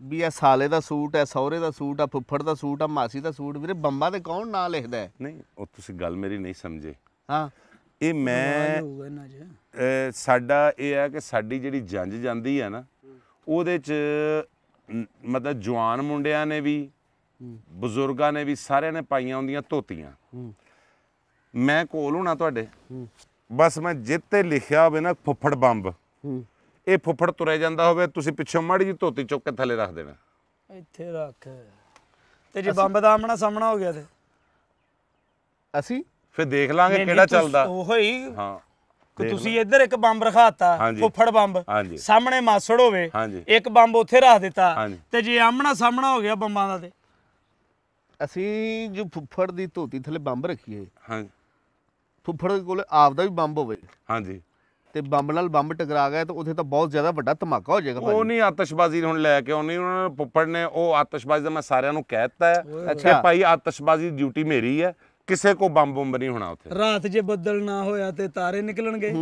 ਵੀ ਇਹ ਸਾਲੇ ਦਾ ਸੂਟ ਹੈ ਸਹੁਰੇ ਦਾ ਸੂਟ ਆ ਫੁੱਫੜ ਦਾ ਸੂਟ ਆ ਮਾਸੀ ਦਾ ਸੂਟ ਵੀਰੇ ਬੰਬਾ ਤੇ ਕੌਣ ਨਾਂ ਲਿਖਦਾ ਨਹੀਂ ਉਹ ਤੁਸੀਂ ਗੱਲ ਮੇਰੀ ਨਹੀਂ ਸਮਝੇ ਹਾਂ ਇਹ ਮੈਂ ਸਾਡਾ ਇਹ ਹੈ ਕਿ ਸਾਡੀ ਜਿਹੜੀ ਜੰਜ ਜਾਂਦੀ ਹੈ ਨਾ ਉਹਦੇ ਚ ਮਤਲਬ ਜਵਾਨ ਮੁੰਡਿਆਂ ਨੇ ਵੀ ਬਜ਼ੁਰਗਾਂ ਨੇ ਵੀ ਸਾਰਿਆਂ ਨੇ ਪਾਈਆਂ ਹੁੰਦੀਆਂ ਧੋਤੀਆਂ ਮੈਂ ਕੋਲ ਹੋਣਾ ਤੁਹਾਡੇ ਬਸ ਮੈਂ ਜਿੱਤੇ ਲਿਖਿਆ ਹੋਵੇ ਨਾ ਫੁੱਫੜ ਬੰਬ ਇਹ ਫੁੱਫੜ ਤੁਰੇ ਜਾਂਦਾ ਹੋਵੇ ਤੁਸੀਂ ਪਿੱਛੋਂ ਮਾੜੀ ਜੀ ਧੋਤੀ ਚੁੱਕ ਕੇ ਥੱਲੇ ਰੱਖ ਦੇਣਾ ਇੱਥੇ ਰੱਖ ਤੇ ਜੇ ਬੰਬ ਦਾ ਆਮਣਾ ਸਾਹਮਣਾ ਹੋ ਗਿਆ ਤੇ ਅਸੀਂ ਫਿਰ ਦੇਖ ਲਾਂਗੇ ਕਿਹੜਾ ਚੱਲਦਾ ਉਹ ਹੀ ਹਾਂ ਕਿ ਤੁਸੀਂ ਇੱਧਰ ਇੱਕ ਬੰਬ ਰਖਾਤਾ ਫੁੱਫੜ ਬੰਬ ਸਾਹਮਣੇ ਮਾਸੜ ਹੋਵੇ ਇੱਕ ਬੰਬ ਉੱਥੇ ਰੱਖ ਦਿੱਤਾ ਤੇ ਜੇ ਆਮਣਾ ਸਾਹਮਣਾ ਹੋ ਗਿਆ ਬੰਬਾਂ ਦਾ ਤੇ ਅਸੀਂ ਜੋ ਫੁੱਫੜ ਦੀ ਧੋਤੀ ਥੱਲੇ ਬੰਬ ਰੱਖੀਏ ਹਾਂਜੀ ਫੁੱਫੜ ਕੋਲੇ ਆਪਦਾ ਵੀ ਬੰਬ ਹੋਵੇ ਹਾਂਜੀ ਤੇ ਬੰਬ ਨਾਲ ਬੰਬ ਟਕਰਾ ਗਿਆ ਤਾਂ ਉਥੇ ਤਾਂ ਬਹੁਤ ਜ਼ਿਆਦਾ ਵੱਡਾ ਧਮਾਕਾ ਹੋ ਜਾਏਗਾ ਉਹ ਨਹੀਂ ਆਤਿਸ਼ਬਾਜ਼ੀ ਹੁਣ ਲੈ ਕੇ ਆਉਣੀ ਉਹਨਾਂ ਨੇ ਫੁੱਫੜ ਨੇ ਉਹ ਆਤਿਸ਼ਬਾਜ਼ੀ ਦਾ ਮੈਂ ਸਾਰਿਆਂ ਨੂੰ ਕਹਿਤਾ ਹੈ ਕਿ ਭਾਈ ਆਤਿਸ਼ਬਾਜ਼ੀ ਡਿਊਟੀ ਮੇਰੀ ਹੈ ਕਿਸੇ ਕੋ ਬੰਬ ਬੰਬ ਨਹੀਂ ਹੋਣਾ ਉਥੇ ਰਾਤ ਜੇ ਬੱਦਲ ਨਾ ਹੋਇਆ ਤੇ ਤਾਰੇ ਨਿਕਲਣਗੇ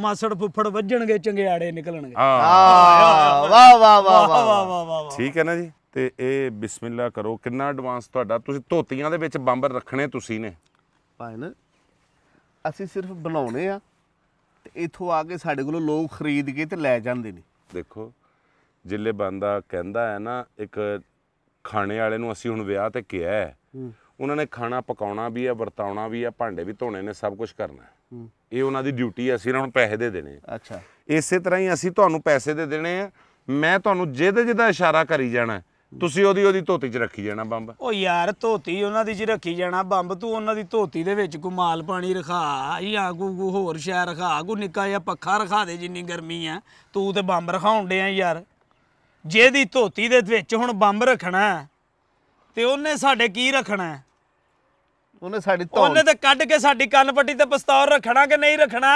ਮਾਸੜ ਫੁੱਫੜ ਵੱਜਣਗੇ ਚੰਗਿਆੜੇ ਨਿਕਲਣਗੇ ਆਹ ਵਾਹ ਵਾਹ ਵਾਹ ਵਾਹ ਵਾਹ ਠੀਕ ਹੈ ਨਾ ਜੀ ਤੇ ਇਹ ਬਿਸਮਿਲ੍ਲਾ ਕਰੋ ਕਿੰਨਾ ਐਡਵਾਂਸ ਤੁਹਾਡਾ ਤੁਸੀਂ ਧੋਤੀਆਂ ਦੇ ਵਿੱਚ ਬੰਬ ਰੱਖਣੇ ਤੁਸੀਂ ਨੇ ਭਾਈ ਨਾ ਅਸੀਂ ਸਿਰਫ ਬਣਾਉਨੇ ਆ ਤੇ ਇਥੋਂ ਆ ਕੇ ਸਾਡੇ ਕੋਲੋਂ ਲੋਕ ਖਰੀਦ ਕੇ ਤੇ ਲੈ ਜਾਂਦੇ ਨੇ ਦੇਖੋ ਜਿੱਲੇ ਬੰਦਾ ਕਹਿੰਦਾ ਹੈ ਨਾ ਇੱਕ ਖਾਣੇ ਵਾਲੇ ਨੂੰ ਅਸੀਂ ਹੁਣ ਵਿਆਹ ਤੇ ਕਿਹਾ ਹੈ ਉਹਨਾਂ ਨੇ ਖਾਣਾ ਪਕਾਉਣਾ ਵੀ ਹੈ ਵਰਤਾਉਣਾ ਵੀ ਹੈ ਭਾਂਡੇ ਵੀ ਧੋਣੇ ਨੇ ਸਭ ਕੁਝ ਕਰਨਾ ਹੈ ਇਹ ਉਹਨਾਂ ਦੀ ਡਿਊਟੀ ਹੈ ਅਸੀਂ ਇਹਨਾਂ ਨੂੰ ਪੈਸੇ ਦੇ ਦੇਣੇ ਅੱਛਾ ਇਸੇ ਤਰ੍ਹਾਂ ਹੀ ਅਸੀਂ ਤੁਹਾਨੂੰ ਪੈਸੇ ਦੇ ਦੇਣੇ ਆ ਮੈਂ ਤੁਹਾਨੂੰ ਜਿਹਦੇ ਜਿਹਦਾ ਇਸ਼ਾਰਾ ਕਰੀ ਜਾਣਾ ਤੁਸੀਂ ਉਹਦੀ ਉਹਦੀ ਧੋਤੀ 'ਚ ਰੱਖੀ ਜਾਣਾ ਬੰਬ ਉਹ ਯਾਰ ਧੋਤੀ ਉਹਨਾਂ ਦੀ ਚ ਰੱਖੀ ਜਾਣਾ ਬੰਬ ਤੂੰ ਉਹਨਾਂ ਦੀ ਧੋਤੀ ਦੇ ਵਿੱਚ ਕੋ ਮਾਲ ਪਾਣੀ ਰਖਾ ਜਾਂ ਕੋ ਕੋ ਹੋਰ ਸ਼ੈ ਰਖਾ ਕੋ ਨਿੱਕਾ ਜਿਹਾ ਪੱਖਾ ਰਖਾ ਦੇ ਜਿੰਨੀ ਗਰਮੀ ਆ ਤੂੰ ਤੇ ਬੰਬ ਰਖਾਉਣ ਡਿਆ ਯਾਰ ਜਿਹਦੀ ਧੋਤੀ ਦੇ ਵਿੱਚ ਹੁਣ ਬੰਬ ਰੱਖਣਾ ਤੇ ਉਹਨੇ ਸਾਡੇ ਕੀ ਰੱਖਣਾ ਉਹਨੇ ਸਾਡੀ ਉਹਨੇ ਤੇ ਕੱਢ ਕੇ ਸਾਡੀ ਕੰਨ ਪੱਟੀ ਤੇ ਪਸਤੌਰ ਰੱਖਣਾ ਕਿ ਨਹੀਂ ਰੱਖਣਾ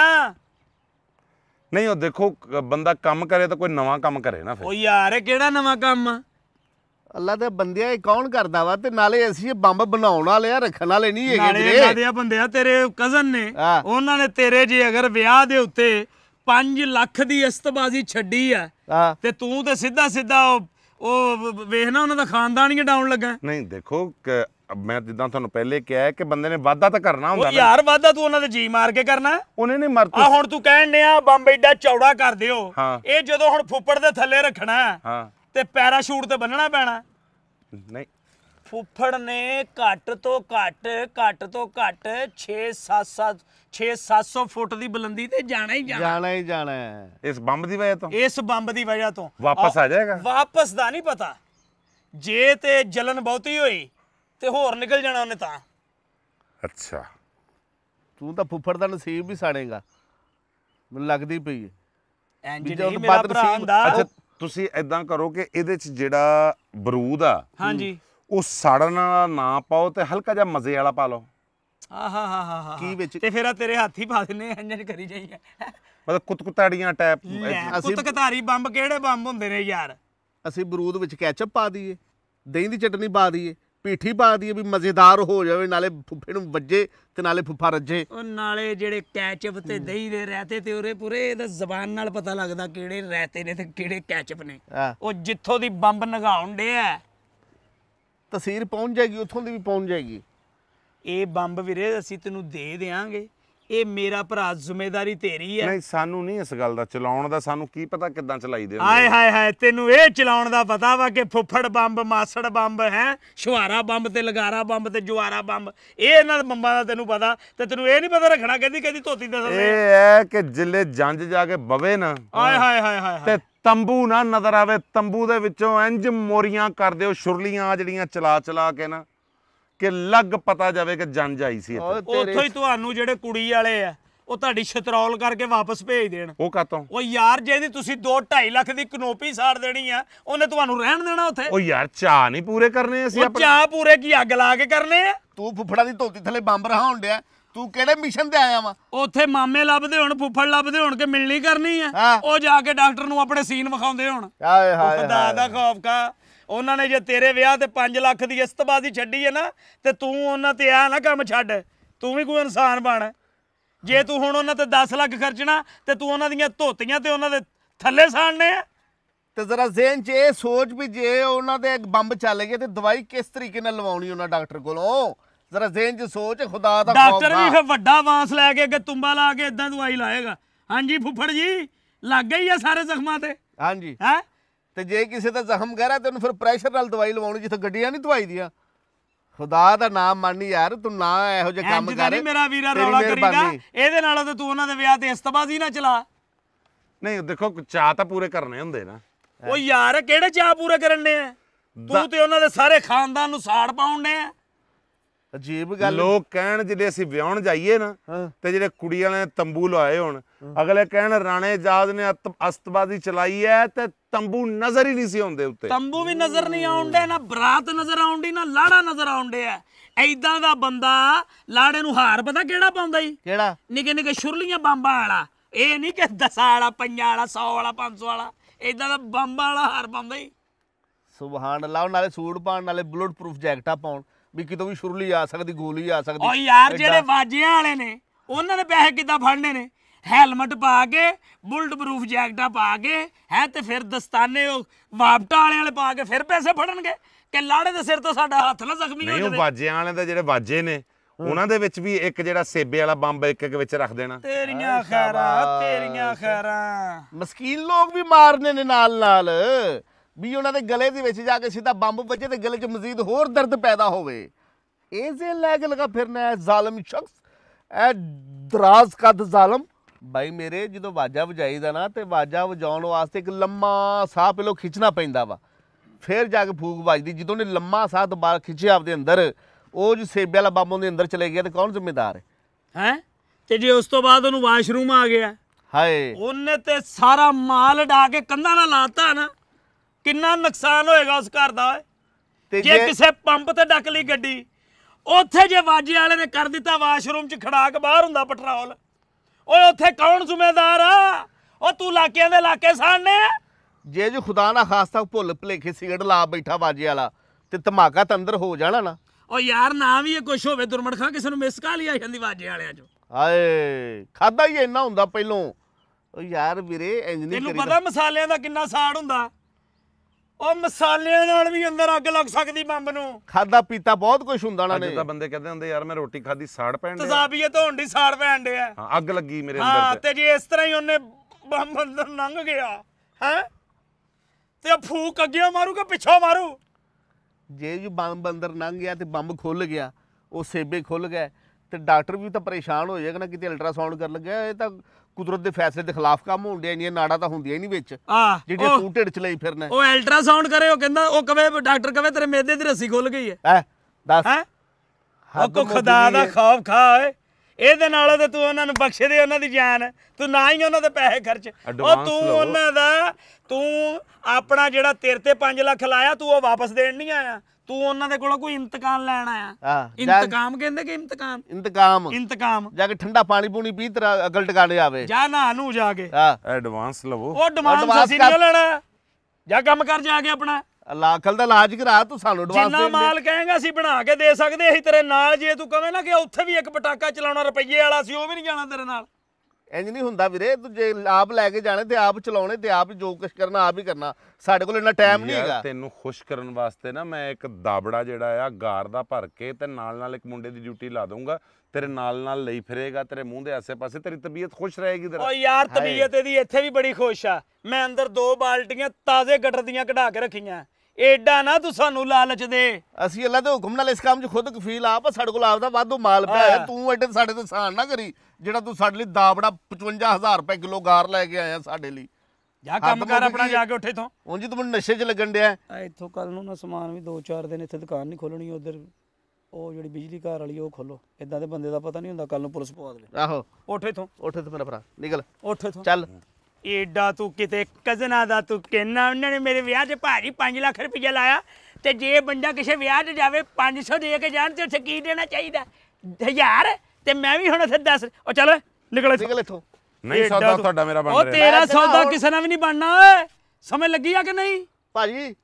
ਨਹੀਂ ਉਹ ਦੇਖੋ ਬੰਦਾ ਕੰਮ ਕਰੇ ਤਾਂ ਕੋਈ ਨਵਾਂ ਕੰਮ ਕਰੇ ਨਾ ਫਿਰ ਉਹ ਯਾਰ ਇਹ ਕਿਹੜਾ ਨਵਾਂ ਕੰਮ ਆ ਅੱਲਾ ਦੇ ਬੰਦਿਆ ਇਹ ਕੌਣ ਕਰਦਾ ਵਾ ਤੇ ਨਾਲੇ ਅਸੀਂ ਇਹ ਬੰਬ ਬਣਾਉਣ ਵਾਲੇ ਆ ਰੱਖਣ ਵਾਲੇ ਨਹੀਂ ਹੈਗੇ ਨਾਲੇ ਇਹਨਾਂ ਦੇ ਬੰਦਿਆ ਤੇਰੇ ਕਜ਼ਨ ਨੇ ਉਹਨਾਂ ਨੇ ਤੇਰੇ ਜੇ ਅਗਰ ਵਿਆਹ ਦੇ ਉੱਤੇ 5 ਲੱਖ ਦੀ ਇਸਤਬਾਜ਼ੀ ਛੱਡੀ ਆ ਤੇ ਤੂੰ ਤੇ ਸਿੱਧਾ ਸਿੱਧਾ ਉਹ ਵੇਖਣਾ ਉਹਨਾਂ ਦਾ ਖਾਨਦਾਨ ਹੀ ਡਾਊਨ ਲੱਗਾ ਨਹੀਂ ਦੇਖੋ ਮੈਂ ਜਿੱਦਾਂ ਤੁਹਾਨੂੰ ਪਹਿਲੇ ਕਿਹਾ ਕਿ ਬੰਦੇ ਨੇ ਵਾਅਦਾ ਤਾਂ ਕਰਨਾ ਹੁੰਦਾ ਨਾ ਯਾਰ ਵਾਅਦਾ ਤੂੰ ਉਹਨਾਂ ਦੇ ਜੀ ਮਾਰ ਕੇ ਕਰਨਾ ਉਹਨੇ ਨਹੀਂ ਮਰ ਆ ਹੁਣ ਤੂੰ ਕਹਿਣ ਨੇ ਆ ਬੰਬ ਐਡਾ ਚੌੜਾ ਕਰ ਦਿਓ ਇਹ ਜਦੋਂ ਹੁਣ ਫੁੱਪੜ ਦੇ ਥੱਲੇ ਰੱਖਣਾ ਹਾਂ ਤੇ ਪੈਰਾਸ਼ੂਟ ਤੇ ਬੰਨਣਾ ਪੈਣਾ ਨਹੀਂ ਫੁੱਫੜ ਨੇ ਘੱਟ ਤੋਂ ਘੱਟ ਘੱਟ ਤੋਂ ਘੱਟ 6-7 6-700 ਫੁੱਟ ਦੀ ਬੁਲੰਦੀ ਤੇ ਜਾਣਾ ਹੀ ਜਾਣਾ ਜਾਣਾ ਹੀ ਜਾਣਾ ਇਸ ਬੰਬ ਦੀ ਵਜ੍ਹਾ ਤੋਂ ਇਸ ਬੰਬ ਦੀ ਵਜ੍ਹਾ ਤੋਂ ਵਾਪਸ ਆ ਜਾਏਗਾ ਵਾਪਸ ਦਾ ਨਹੀਂ ਪਤਾ ਜੇ ਤੇ ਜਲਨ ਬਹੁਤੀ ਹੋਈ ਤੇ ਹੋਰ ਨਿਕਲ ਜਾਣਾ ਉਹਨੇ ਤਾਂ ਅੱਛਾ ਤੂੰ ਤਾਂ ਫੁੱਫੜ ਦਾ ਨਸੀਬ ਵੀ ਸਾੜੇਗਾ ਮੈਨੂੰ ਲੱਗਦੀ ਪਈ ਐ ਐਂਜ ਨਹੀਂ ਮੇਰਾ ਭਰਾ ਹੁੰਦਾ ਤੁਸੀਂ ਐਦਾਂ ਕਰੋ ਕਿ ਇਹਦੇ 'ਚ ਜਿਹੜਾ ਬਰੂਦ ਆ ਹਾਂਜੀ ਉਹ ਸੜਨ ਵਾਲਾ ਨਾ ਪਾਓ ਤੇ ਹਲਕਾ ਜਿਹਾ ਮਜ਼ੇ ਵਾਲਾ ਪਾ ਲਓ ਆਹਾ ਹਾ ਹਾ ਹਾ ਕੀ ਵਿੱਚ ਤੇ ਫਿਰ ਆ ਤੇਰੇ ਹੱਥ ਹੀ ਪਾ ਦਿੰਨੇ ਅੰਜਨ ਕਰੀ ਜਾਈ ਮਤਲਬ ਕੁੱਤਕੁਤਾੜੀਆਂ ਟਾਈਪ ਕੁੱਤਕਤਾਰੀ ਬੰਬ ਕਿਹੜੇ ਬੰਬ ਹੁੰਦੇ ਨੇ ਯਾਰ ਅਸੀਂ ਬਰੂਦ ਵਿੱਚ ਕੈਚਪ ਪਾ ਦਈਏ ਦਹੀਂ ਦੀ ਚਟਨੀ ਪਾ ਦਈਏ ਪੀਠੀ ਪਾ ਦਈਏ ਵੀ ਮਜ਼ੇਦਾਰ ਹੋ ਜਾਵੇ ਨਾਲੇ ਫੁੱਫੇ ਨੂੰ ਵੱਜੇ ਤੇ ਨਾਲੇ ਫੁੱਫਾ ਰੱਜੇ ਉਹ ਨਾਲੇ ਜਿਹੜੇ ਕੈਚਅਪ ਤੇ ਦਹੀਂ ਦੇ ਰਹਤੇ ਤੇ ਉਰੇ ਪੂਰੇ ਇਹਦਾ ਜ਼ਬਾਨ ਨਾਲ ਪਤਾ ਲੱਗਦਾ ਕਿਹੜੇ ਰਹਤੇ ਨੇ ਤੇ ਕਿਹੜੇ ਕੈਚਅਪ ਨੇ ਉਹ ਜਿੱਥੋਂ ਦੀ ਬੰਬ ਨਗਾਉਣ ਡਿਆ ਆ ਤਸਵੀਰ ਪਹੁੰਚ ਜਾਏਗੀ ਉੱਥੋਂ ਦੀ ਵੀ ਪਹੁੰਚ ਜਾਏਗੀ ਇਹ ਬੰਬ ਵੀਰੇ ਅਸੀਂ ਤੈਨੂੰ ਦੇ ਦੇਾਂਗੇ ਇਹ ਮੇਰਾ ਭਰਾ ਜ਼ਿੰਮੇਵਾਰੀ ਤੇਰੀ ਹੈ ਨਹੀਂ ਸਾਨੂੰ ਨਹੀਂ ਇਸ ਗੱਲ ਦਾ ਚਲਾਉਣ ਦਾ ਸਾਨੂੰ ਕੀ ਪਤਾ ਕਿੱਦਾਂ ਚਲਾਈ ਦੇ ਹਾਏ ਹਾਏ ਹਾਏ ਤੈਨੂੰ ਇਹ ਚਲਾਉਣ ਦਾ ਪਤਾ ਵਾ ਕਿ ਫੁੱਫੜ ਬੰਬ ਮਾਸੜ ਬੰਬ ਹੈ ਸ਼ੁਹਾਰਾ ਬੰਬ ਤੇ ਲਗਾਰਾ ਬੰਬ ਤੇ ਜੁਆਰਾ ਬੰਬ ਇਹ ਇਹਨਾਂ ਬੰਬਾਂ ਦਾ ਤੈਨੂੰ ਪਤਾ ਤੇ ਤੈਨੂੰ ਇਹ ਨਹੀਂ ਪਤਾ ਰੱਖਣਾ ਕਹਿੰਦੀ ਕਹਿੰਦੀ ਧੋਤੀ ਦੱਸ ਇਹ ਹੈ ਕਿ ਜਿੱਲੇ ਜੰਜ ਜਾ ਕੇ ਬਵੇ ਨਾ ਹਾਏ ਹਾਏ ਹਾਏ ਹਾਏ ਤੇ ਤੰਬੂ ਨਾ ਨਜ਼ਰ ਆਵੇ ਤੰਬੂ ਦੇ ਵਿੱਚੋਂ ਇੰਜ ਮੋਰੀਆਂ ਕਰਦੇ ਹੋ ਸ਼ੁਰਲੀਆਂ ਜਿਹੜੀਆਂ ਚਲਾ ਚਲਾ ਕੇ ਨਾ ਕਿ ਲੱਗ ਪਤਾ ਜਾਵੇ ਕਿ ਜਨ ਜਾਈ ਸੀ ਉੱਥੋਂ ਹੀ ਤੁਹਾਨੂੰ ਜਿਹੜੇ ਕੁੜੀ ਵਾਲੇ ਆ ਉਹ ਤੁਹਾਡੀ ਛਤਰੌਲ ਕਰਕੇ ਵਾਪਸ ਭੇਜ ਦੇਣ ਉਹ ਕਾਤੋਂ ਉਹ ਯਾਰ ਜਿਹਦੀ ਤੁਸੀਂ 2 2.5 ਲੱਖ ਦੀ ਕਨੋਪੀ ਸਾੜ ਦੇਣੀ ਆ ਉਹਨੇ ਤੁਹਾਨੂੰ ਰਹਿਣ ਦੇਣਾ ਉੱਥੇ ਉਹ ਯਾਰ ਚਾ ਨਹੀਂ ਪੂਰੇ ਕਰਨੇ ਅਸੀਂ ਆਪਾਂ ਚਾ ਪੂਰੇ ਕੀ ਅੱਗ ਲਾ ਕੇ ਕਰਨੇ ਆ ਤੂੰ ਫੁੱਫੜਾ ਦੀ ਧੋਤੀ ਥੱਲੇ ਬੰਬ ਰਹਾਉਣ ਡਿਆ ਤੂੰ ਕਿਹੜੇ ਮਿਸ਼ਨ ਤੇ ਆਇਆ ਵਾ ਉੱਥੇ ਮਾਮੇ ਲੱਭਦੇ ਹੋਣ ਫੁੱਫੜ ਲੱਭਦੇ ਹੋਣ ਕਿ ਮਿਲਣੀ ਕਰਨੀ ਆ ਉਹ ਜਾ ਕੇ ਡਾਕਟਰ ਨੂੰ ਆਪਣੇ ਸੀਨ ਵਿਖਾਉਂਦੇ ਹੋਣ ਹਾਏ ਹਾਏ ਖੁਦਾ ਦਾ ਖੌਫ ਕਾ ਉਹਨਾਂ ਨੇ ਜੇ ਤੇਰੇ ਵਿਆਹ ਤੇ 5 ਲੱਖ ਦੀ ਇਸਤਬਾਜ਼ੀ ਛੱਡੀ ਹੈ ਨਾ ਤੇ ਤੂੰ ਉਹਨਾਂ ਤੇ ਆ ਨਾ ਕੰਮ ਛੱਡ ਤੂੰ ਵੀ ਕੋਈ ਇਨਸਾਨ ਬਣ ਜੇ ਤੂੰ ਹੁਣ ਉਹਨਾਂ ਤੇ 10 ਲੱਖ ਖਰਚਣਾ ਤੇ ਤੂੰ ਉਹਨਾਂ ਦੀਆਂ ਧੋਤੀਆਂ ਤੇ ਉਹਨਾਂ ਦੇ ਥੱਲੇ ਸਾੜਨੇ ਆ ਤੇ ਜ਼ਰਾ ਜ਼ੇਨ 'ਚ ਇਹ ਸੋਚ ਵੀ ਜੇ ਉਹਨਾਂ ਦੇ ਇੱਕ ਬੰਬ ਚੱਲ ਗਏ ਤੇ ਦਵਾਈ ਕਿਸ ਤਰੀਕੇ ਨਾਲ ਲਵਾਉਣੀ ਉਹਨਾਂ ਡਾਕਟਰ ਕੋਲੋਂ ਜ਼ਰਾ ਜ਼ੇਨ 'ਚ ਸੋਚ ਖੁਦਾ ਦਾ ਡਾਕਟਰ ਵੀ ਫਿਰ ਵੱਡਾ ਵਾਂਸ ਲੈ ਕੇ ਅੱਗੇ ਤੁੰਬਾ ਲਾ ਕੇ ਇਦਾਂ ਦਵਾਈ ਲਾਏਗਾ ਹਾਂਜੀ ਫੁੱਫੜ ਜੀ ਲੱਗ ਗਈ ਆ ਸਾਰੇ ਜ਼ਖਮਾਂ ਤੇ ਹਾਂਜੀ ਹੈ ਤੇ ਜੇ ਕਿਸੇ ਦਾ ਜ਼ਖਮ ਗਹਿਰਾ ਤੇ ਉਹਨੂੰ ਫਿਰ ਪ੍ਰੈਸ਼ਰ ਨਾਲ ਦਵਾਈ ਲਵਾਉਣੀ ਜਿੱਥੇ ਗੱਡੀਆਂ ਨਹੀਂ ਦਵਾਈ ਦੀਆਂ ਖੁਦਾ ਦਾ ਨਾਮ ਮੰਨੀ ਯਾਰ ਤੂੰ ਨਾ ਇਹੋ ਜਿਹੇ ਕੰਮ ਕਰ ਨਹੀਂ ਮੇਰਾ ਵੀਰਾ ਰੌਲਾ ਕਰੀਦਾ ਇਹਦੇ ਨਾਲ ਤੇ ਤੂੰ ਉਹਨਾਂ ਦੇ ਵਿਆਹ ਤੇ ਇਸਤਬਾਜ਼ੀ ਨਾ ਚਲਾ ਨਹੀਂ ਦੇਖੋ ਚਾਹ ਤਾਂ ਪੂਰੇ ਕਰਨੇ ਹੁੰਦੇ ਨਾ ਉਹ ਯਾਰ ਕਿਹੜੇ ਚਾਹ ਪੂਰੇ ਕਰਨੇ ਆ ਤੂੰ ਤੇ ਉਹਨਾਂ ਦੇ ਸਾਰੇ ਖਾਨਦਾਨ ਨੂੰ ਸਾੜ ਪਾਉਣ ਆ ਅਜੀਬ ਗੱਲ ਲੋਕ ਕਹਿਣ ਜਿਹੜੇ ਅਸੀਂ ਵਿਆਹਣ ਜਾਈਏ ਨਾ ਤੇ ਜਿਹੜੇ ਕੁੜੀ ਵਾਲਿਆਂ ਨੇ ਤੰਬੂ ਲਾਏ ਹੋਣ ਅਗਲੇ ਕਹਿਣ ਰਾਣੇ ਜਾਦ ਨੇ ਅਸਤਵਾਦੀ ਚਲਾਈ ਐ ਤੇ ਤੰਬੂ ਨਜ਼ਰ ਹੀ ਨਹੀਂ ਸੀ ਆਉਂਦੇ ਉੱਤੇ ਤੰਬੂ ਵੀ ਨਜ਼ਰ ਨਹੀਂ ਆਉਂਦੇ ਨਾ ਬਰਾਤ ਨਜ਼ਰ ਆਉਂਦੀ ਨਾ ਲਾੜਾ ਨਜ਼ਰ ਆਉਂਦੇ ਐ ਐਦਾਂ ਦਾ ਬੰਦਾ ਲਾੜੇ ਨੂੰ ਹਾਰ ਪਤਾ ਕਿਹੜਾ ਪਾਉਂਦਾ ਈ ਕਿਹੜਾ ਨਿੱਕੇ ਨਿੱਕੇ ਸ਼ੁਰਲੀਆਂ ਬਾਂਬਾ ਵਾਲਾ ਇਹ ਨਹੀਂ ਕਿ ਦਸਾ ਵਾਲਾ ਪੰਜਾ ਵਾਲਾ 100 ਵਾਲਾ 500 ਵਾਲਾ ਐਦਾਂ ਦਾ ਬਾਂਬਾ ਵਾਲਾ ਹਾਰ ਪਾਉਂਦਾ ਈ ਸੁਭਾਨ ਅੱਲਾਹ ਉਹ ਨਾਲੇ ਸੂਟ ਪਾਉਣ ਨਾਲੇ ਬੁਲਟ ਪ੍ਰੂਫ ਜੈਕਟਾ ਪਾਉਣ ਵੀ ਕਿਤੋਂ ਵੀ ਸ਼ੁਰਲੀ ਆ ਸਕਦੀ ਗੋਲੀ ਆ ਸਕਦੀ ਓ ਯਾਰ ਜਿਹੜੇ ਵਾਜਿਆਂ ਵਾਲੇ ਨੇ ਉਹਨਾਂ ਨੇ ਪੈਸੇ ਕਿੱਦਾਂ ਫੜਨੇ ਨੇ ਹੈਲਮਟ ਪਾ ਕੇ ਬੁਲਟ ਪ੍ਰੂਫ ਜੈਕਟਾ ਪਾ ਕੇ ਹੈ ਤੇ ਫਿਰ ਦਸਤਾਨੇ ਉਹ ਵਾਪਟਾ ਵਾਲੇ ਵਾਲੇ ਪਾ ਕੇ ਫਿਰ ਪੈਸੇ ਫੜਨਗੇ ਕਿ ਲਾੜੇ ਦੇ ਸਿਰ ਤੋਂ ਸਾਡਾ ਹੱਥ ਨਾ ਜ਼ਖਮੀ ਹੋ ਜਾਵੇ ਨਹੀਂ ਬਾਜਿਆਂ ਵਾਲੇ ਦਾ ਜਿਹੜੇ ਬਾਜੇ ਨੇ ਉਹਨਾਂ ਦੇ ਵਿੱਚ ਵੀ ਇੱਕ ਜਿਹੜਾ ਸੇਬੇ ਵਾਲਾ ਬੰਬ ਇੱਕ ਇੱਕ ਵਿੱਚ ਰੱਖ ਦੇਣਾ ਤੇਰੀਆਂ ਖੈਰਾਂ ਤੇਰੀਆਂ ਖੈਰਾਂ ਮਸਕੀਨ ਲੋਕ ਵੀ ਮਾਰਨੇ ਨੇ ਨਾਲ ਨਾਲ ਵੀ ਉਹਨਾਂ ਦੇ ਗਲੇ ਦੇ ਵਿੱਚ ਜਾ ਕੇ ਸਿੱਧਾ ਬੰਬ ਵੱਜੇ ਤੇ ਗਲੇ 'ਚ ਮਜ਼ੀਦ ਹੋਰ ਦਰਦ ਪੈਦਾ ਹੋਵੇ ਇਹ ਜੇ ਲੈ ਕੇ ਲਗਾ ਫਿਰਨਾ ਹੈ ਜ਼ਾਲਮ ਸ਼ਖਸ ਐ ਦਰਾਜ਼ ਕੱਦ ਜ਼ਾਲਮ ਬਾਈ ਮੇਰੇ ਜਦੋਂ ਵਾਜਾ ਵਜਾਈਦਾ ਨਾ ਤੇ ਵਾਜਾ ਵਜਾਉਣ ਵਾਸਤੇ ਇੱਕ ਲੰਮਾ ਸਾਹ ਪਹਿਲੋ ਖਿੱਚਣਾ ਪੈਂਦਾ ਵਾ ਫਿਰ ਜਾ ਕੇ ਫੂਕ ਵੱਜਦੀ ਜਦੋਂ ਨੇ ਲੰਮਾ ਸਾਹ ਦੁਬਾਰਾ ਖਿੱਚਿਆ ਆਪਦੇ ਅੰਦਰ ਉਹ ਜੋ ਸੇਬੇ ਵਾਲਾ ਬਾਬੋਂ ਦੇ ਅੰਦਰ ਚਲੇ ਗਿਆ ਤੇ ਕੌਣ ਜ਼ਿੰਮੇਦਾਰ ਹੈ ਹੈ ਤੇ ਜੇ ਉਸ ਤੋਂ ਬਾਅਦ ਉਹਨੂੰ ਵਾਸ਼ਰੂਮ ਆ ਗਿਆ ਹਾਏ ਉਹਨੇ ਤੇ ਸਾਰਾ ਮਾਲ ਢਾ ਕੇ ਕੰਧਾਂ ਨਾਲ ਲਾਤਾ ਨਾ ਕਿੰਨਾ ਨੁਕਸਾਨ ਹੋਏਗਾ ਉਸ ਘਰ ਦਾ ਤੇ ਜੇ ਕਿਸੇ ਪੰਪ ਤੇ ਡੱਕ ਲਈ ਗੱਡੀ ਉੱਥੇ ਜੇ ਵਾਜੇ ਵਾਲੇ ਨੇ ਕਰ ਦਿੱਤਾ ਵਾਸ਼ਰੂਮ 'ਚ ਖੜਾ ਕੇ ਬਾਹਰ ਹੁੰਦਾ ਪੈਟਰੋਲ ਓਏ ਉੱਥੇ ਕੌਣ ਜ਼ਿੰਮੇਦਾਰ ਆ ਉਹ ਤੂੰ ਇਲਾਕਿਆਂ ਦੇ ਇਲਾਕੇ ਸਾਹਣੇ ਜੇ ਜੀ ਖੁਦਾ ਨਾ ਖਾਸਤਾ ਭੁੱਲ ਭਲੇਖੇ ਸਿਗੜ ਲਾ ਬੈਠਾ ਵਾਜੇ ਵਾਲਾ ਤੇ ਧਮਾਕਾ ਤਾਂ ਅੰਦਰ ਹੋ ਜਾਣਾ ਨਾ ਓ ਯਾਰ ਨਾ ਵੀ ਇਹ ਕੁਛ ਹੋਵੇ ਦੁਰਮੜ ਖਾਂ ਕਿਸੇ ਨੂੰ ਮਿਸ ਕਾ ਲਿਆ ਜਾਂਦੀ ਵਾਜੇ ਵਾਲਿਆਂ ਚੋਂ ਹਾਏ ਖਾਦਾ ਹੀ ਇੰਨਾ ਹੁੰਦਾ ਪਹਿਲੋਂ ਓ ਯਾਰ ਵੀਰੇ ਇੰਜ ਨਹੀਂ ਕਰੀ ਤੈਨੂੰ ਪਤਾ ਮਸਾਲਿਆਂ ਦਾ ਕਿੰਨਾ ਸਾੜ ਹੁੰਦਾ ਉਹ ਮਸਾਲਿਆਂ ਨਾਲ ਵੀ ਅੰਦਰ ਅੱਗ ਲੱਗ ਸਕਦੀ ਬੰਬ ਨੂੰ ਖਾਦਾ ਪੀਤਾ ਬਹੁਤ ਕੁਝ ਹੁੰਦਾ ਨਾ ਅੱਜ ਨੇ ਤਾਂ ਬੰਦੇ ਕਹਿੰਦੇ ਹੁੰਦੇ ਯਾਰ ਮੈਂ ਰੋਟੀ ਖਾਦੀ ਸਾੜ ਪੈਣ ਡਿਆ। ਤਜ਼ਾਬੀਏ ਧੋਣ ਦੀ ਸਾੜ ਪੈਣ ਆ ਹਾਂ ਅੱਗ ਲੱਗੀ ਮੇਰੇ ਅੰਦਰ ਤੇ ਤੇ ਜੇ ਇਸ ਤਰ੍ਹਾਂ ਹੀ ਉਹਨੇ ਬੰਬ ਅੰਦਰ ਲੰਘ ਗਿਆ ਹੈ ਤੇ ਉਹ ਫੂਕ ਅੱਗੇ ਮਾਰੂਗਾ ਪਿੱਛੋਂ ਮਾਰੂ ਜੇ ਜੀ ਬੰਬ ਅੰਦਰ ਲੰਘ ਗਿਆ ਤੇ ਬੰਬ ਖੁੱਲ ਗਿਆ ਉਹ ਸੇਬੇ ਖੁੱਲ ਗਏ ਤੇ ਡਾਕਟਰ ਵੀ ਤਾਂ ਪਰੇਸ਼ਾਨ ਹੋ ਜਾਏਗਾ ਨਾ ਕਿਤੇ ਅਲਟਰਾਸਾਊਂਡ ਕਰਨ ਲੱਗਿਆ ਇਹ ਤਾਂ ਕੁਦਰਤ ਦੇ ਫੈਸਲੇ ਦੇ ਖਿਲਾਫ ਕੰਮ ਹੋਣ ਡਿਆ ਇੰਨੀਆਂ ਨਾੜਾਂ ਤਾਂ ਹੁੰਦੀਆਂ ਹੀ ਨਹੀਂ ਵਿੱਚ ਆ ਜਿਹੜੀਆਂ ਤੂੰ ਚ ਲਈ ਫਿਰਨਾ ਉਹ ਅਲਟਰਾਸਾਊਂਡ ਕਰੇ ਉਹ ਕਹਿੰਦਾ ਉਹ ਕਵੇ ਡਾਕਟਰ ਕਵੇ ਤੇਰੇ ਮੇਦੇ ਦੀ ਰੱਸੀ ਖੁੱਲ ਗਈ ਹੈ ਹੈ ਦੱਸ ਹੈ ਉਹ ਕੋ ਖੁਦਾ ਦਾ ਖੌਫ ਖਾ ਓਏ ਇਹਦੇ ਨਾਲ ਤੇ ਤੂੰ ਉਹਨਾਂ ਨੂੰ ਬਖਸ਼ ਦੇ ਉਹਨਾਂ ਦੀ ਜਾਨ ਤੂੰ ਨਾ ਹੀ ਉਹਨਾਂ ਦੇ ਪੈਸੇ ਖਰਚ ਉਹ ਤੂੰ ਉਹਨਾਂ ਦਾ ਤੂੰ ਆਪਣਾ ਜਿਹੜਾ ਤੇਰੇ ਤੇ 5 ਲੱਖ ਲਾਇਆ ਤੂੰ ਉਹ ਵਾਪਸ ਦੇਣ ਨਹੀਂ ਆਇਆ ਤੂੰ ਉਹਨਾਂ ਦੇ ਕੋਲੋਂ ਕੋਈ ਇੰਤਕਾਮ ਲੈਣ ਆਇਆ ਹਾਂ ਇੰਤਕਾਮ ਕਹਿੰਦੇ ਕਿ ਇੰਤਕਾਮ ਇੰਤਕਾਮ ਇੰਤਕਾਮ ਜਾ ਕੇ ਠੰਡਾ ਪਾਣੀ ਪੂਣੀ ਪੀ ਤੇਰਾ ਅਗਲ ਟਿਕਾਣੇ ਆਵੇ ਜਾ ਨਾ ਨੂੰ ਜਾ ਕੇ ਹਾਂ ਐਡਵਾਂਸ ਲਵੋ ਉਹ ਐਡਵਾਂਸ ਅਸੀਂ ਨਹੀਂ ਲੈਣਾ ਜਾ ਕੰਮ ਕਰ ਜਾ ਕੇ ਆਪਣਾ ਲਾਖਲ ਦਾ ਇਲਾਜ ਕਰਾ ਤੂੰ ਸਾਨੂੰ ਐਡਵਾਂਸ ਦੇ ਜਿੰਨਾ ਮਾਲ ਕਹੇਗਾ ਅਸੀਂ ਬਣਾ ਕੇ ਦੇ ਸਕਦੇ ਅਸੀਂ ਤੇਰੇ ਨਾਲ ਜੇ ਤੂੰ ਕਵੇਂ ਨਾ ਕਿ ਉੱਥੇ ਵੀ ਇੱਕ ਪਟਾਕਾ ਚਲਾਉਣਾ ਰੁਪਈਏ ਵਾਲਾ ਸੀ ਉਹ ਵੀ ਨਹੀਂ ਜਾਣਾ ਤੇਰੇ ਨਾਲ ਇੰਜ ਨਹੀਂ ਹੁੰਦਾ ਵੀਰੇ ਤੂੰ ਜੇ ਆਪ ਲੈ ਕੇ ਜਾਣੇ ਤੇ ਆਪ ਚਲਾਉਣੇ ਤੇ ਆਪ ਜੋ ਕੁਛ ਕਰਨਾ ਆਪ ਹੀ ਕਰਨਾ ਸਾਡੇ ਕੋਲ ਇੰਨਾ ਟਾਈਮ ਨਹੀਂ ਹੈਗਾ ਤੈਨੂੰ ਖੁਸ਼ ਕਰਨ ਵਾਸਤੇ ਨਾ ਮੈਂ ਇੱਕ ਦਾਬੜਾ ਜਿਹੜਾ ਆ ਗਾਰ ਦਾ ਭਰ ਕੇ ਤੇ ਨਾਲ ਨਾਲ ਇੱਕ ਮੁੰਡੇ ਦੀ ਡਿਊਟੀ ਲਾ ਦਊਗਾ ਤੇਰੇ ਨਾਲ ਨਾਲ ਲਈ ਫਿਰੇਗਾ ਤੇਰੇ ਮੂੰਹ ਦੇ ਆਸੇ-ਪਾਸੇ ਤੇਰੀ ਤਬੀਅਤ ਖੁਸ਼ ਰਹੇਗੀ ਤੇਰਾ ਓ ਯਾਰ ਤਬੀਅਤ ਇਹਦੀ ਇੱਥੇ ਵੀ ਬੜੀ ਖੁਸ਼ ਆ ਮੈਂ ਅੰਦਰ ਦੋ ਬਾਲਟੀਆਂ ਤਾਜ਼ੇ ਗਟਰ ਦੀਆਂ ਕਢਾ ਕੇ ਰੱਖੀਆਂ ਐਡਾ ਨਾ ਤੂੰ ਸਾਨੂੰ ਲਾਲਚ ਦੇ ਅਸੀਂ ਅੱਲਾ ਦੇ ਹੁਕਮ ਨਾਲ ਇਸ ਕੰਮ 'ਚ ਖੁਦ ਕਫੀਲ ਆਪ ਆ, ਸਾਡੇ ਕੋਲ ਆਪਦਾ ਵਾਧੂ ਮਾਲ ਪਿਆ ਹੈ ਤੂੰ ਐਡੇ ਸਾਡੇ ਤੇ ਸਾਨ ਨਾ ਕਰੀ ਜਿਹੜਾ ਤੂੰ ਸਾਡੇ ਲਈ ਦਾਬੜਾ 55000 ਰੁਪਏ ਕਿਲੋ ਗਾਰ ਲੈ ਕੇ ਆਇਆ ਸਾਡੇ ਲਈ ਜਾ ਕੰਮ ਕਰ ਆਪਣਾ ਜਾ ਕੇ ਉੱਠੇ ਤੋਂ ਉਂਝ ਤੂੰ ਮੈਨੂੰ ਨਸ਼ੇ 'ਚ ਲੱਗਣ ਡਿਆ ਹੈ। ਆ ਇੱਥੋਂ ਕੱਲ ਨੂੰ ਨਾ ਸਮਾਨ ਵੀ 2-4 ਦਿਨ ਇੱਥੇ ਦੁਕਾਨ ਨਹੀਂ ਖੋਲਣੀ ਉਧਰ ਉਹ ਜਿਹੜੀ ਬਿਜਲੀ ਘਰ ਵਾਲੀ ਉਹ ਖੋਲੋ ਇਦਾਂ ਦੇ ਬੰਦੇ ਦਾ ਪਤਾ ਨਹੀਂ ਹੁੰਦਾ ਕੱਲ ਨੂੰ ਪੁਲਿਸ ਪਵਾ ਦੇਵੇ ਆਹੋ ਉੱਠੇ ਤੋਂ ਉੱਠ ਤੇ ਮੇਰਾ ਭਰਾ ਨਿਕਲ ਉੱਠੇ ਤੋਂ ਚੱਲ ਏਡਾ ਤੂੰ ਕਿਤੇ ਕਜ਼ਨਾ ਦਾ ਤੂੰ ਕਹਿਣਾ ਉਹਨਾਂ ਨੇ ਮੇਰੇ ਵਿਆਹ 'ਚ ਭਾਜੀ 5 ਲੱਖ ਰੁਪਏ ਲਾਇਆ ਤੇ ਜੇ ਬੰਦਾ ਕਿਸੇ ਵਿਆਹ 'ਚ ਜਾਵੇ 500 ਦੇ ਕੇ ਜਾਣ ਤੇ ਉੱਥੇ ਕੀ ਦੇਣਾ ਚਾਹੀਦਾ ਹਜ਼ਾਰ ਤੇ ਮੈਂ ਵੀ ਹੁਣ ਉੱਥੇ 10 ਉਹ ਚੱਲ ਨਿਕਲ ਨਿਕਲ ਇੱਥੋਂ ਨਹੀਂ ਸੌਦਾ ਤੁਹਾਡਾ ਮੇਰਾ ਬਣ ਰਿਹਾ ਉਹ ਤੇਰਾ ਸੌਦਾ ਕਿਸੇ ਨਾਲ ਵੀ ਨਹੀਂ ਬਣਨਾ ਓਏ ਸਮਝ ਲੱਗੀ ਆ ਕਿ ਨਹੀਂ ਭਾਜੀ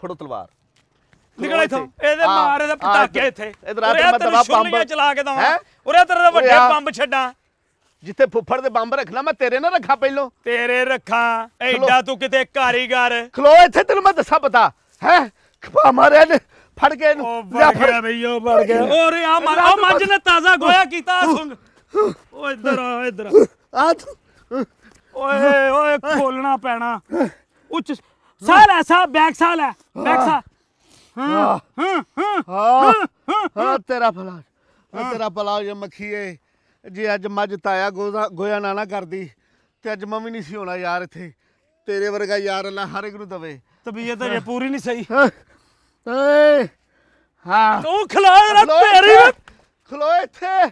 ਫੜੋ ਤਲਵਾਰ ਨਿਕਲ ਇੱਥੋਂ ਇਹਦੇ ਮਾਰੇ ਦਾ ਪਟਾਕੇ ਇੱਥੇ ਇਧਰ ਆ ਤੇ ਮੈਂ ਦਵਾ ਪੰਪ ਚਲਾ ਕੇ ਦਵਾਂ ਉਰੇ ਤੇਰਾ ਵੱਡੇ ਪੰਪ ਛੱਡਾਂ ਜਿੱਥੇ ਫੁੱਫੜ ਦੇ ਬੰਬ ਰੱਖਣਾ ਮੈਂ ਤੇਰੇ ਨਾਲ ਰੱਖਾਂ ਪਹਿਲੋਂ ਤੇਰੇ ਰੱਖਾਂ ਐਡਾ ਤੂੰ ਕਿਤੇ ਕਾਰੀਗਰ ਖਲੋ ਇੱਥੇ ਤੈਨੂੰ ਮੈਂ ਦੱਸਾਂ ਪਤਾ ਹੈ ਖਪਾ ਮਾਰਿਆ ਨੇ ਫੜ ਕੇ ਇਹਨੂੰ ਲਿਆ ਫੜ ਗਿਆ ਬਈ ਉਹ ਫੜ ਗਿਆ ਓਰੇ ਆ ਮਾਰ ਆ ਮੰਜ ਨੇ ਤਾਜ਼ਾ ਗੋਇਆ ਕੀਤਾ ਸੁੰਗ ਓ ਇੱਧਰ ਆ ਇੱਧਰ ਆ ਤੂੰ ਓਏ ਓਏ ਖੋਲਣਾ ਪੈਣਾ ਉੱਚ ਸਾਲ ਐ ਸਾ ਬੈਕ ਸਾਲ ਐ ਬੈਕ ਸਾਲ ਹਾਂ ਹਾਂ ਹਾਂ ਹਾਂ ਤੇਰਾ ਭਲਾ ਤੇਰਾ ਭਲਾ ਜੇ ਮੱਖੀਏ ਜੇ ਅੱਜ ਮੱਝ ਤਾਇਆ ਗੋਇਆ ਨਾ ਨਾ ਕਰਦੀ ਤੇ ਅੱਜ ਮੈਂ ਵੀ ਨਹੀਂ ਸੀ ਹੋਣਾ ਯਾਰ ਇੱਥੇ ਤੇਰੇ ਵਰਗਾ ਯਾਰ ਅੱਲਾ ਹਰ ਇੱਕ ਨੂੰ ਦਵੇ ਤਬੀਅਤ ਅਜੇ ਪੂਰੀ ਨਹੀਂ ਸਹੀ ਓਏ ਹਾਂ ਤੂੰ ਖਲੋ ਰੱਬ ਤੇਰੀ ਖਲੋ ਇੱਥੇ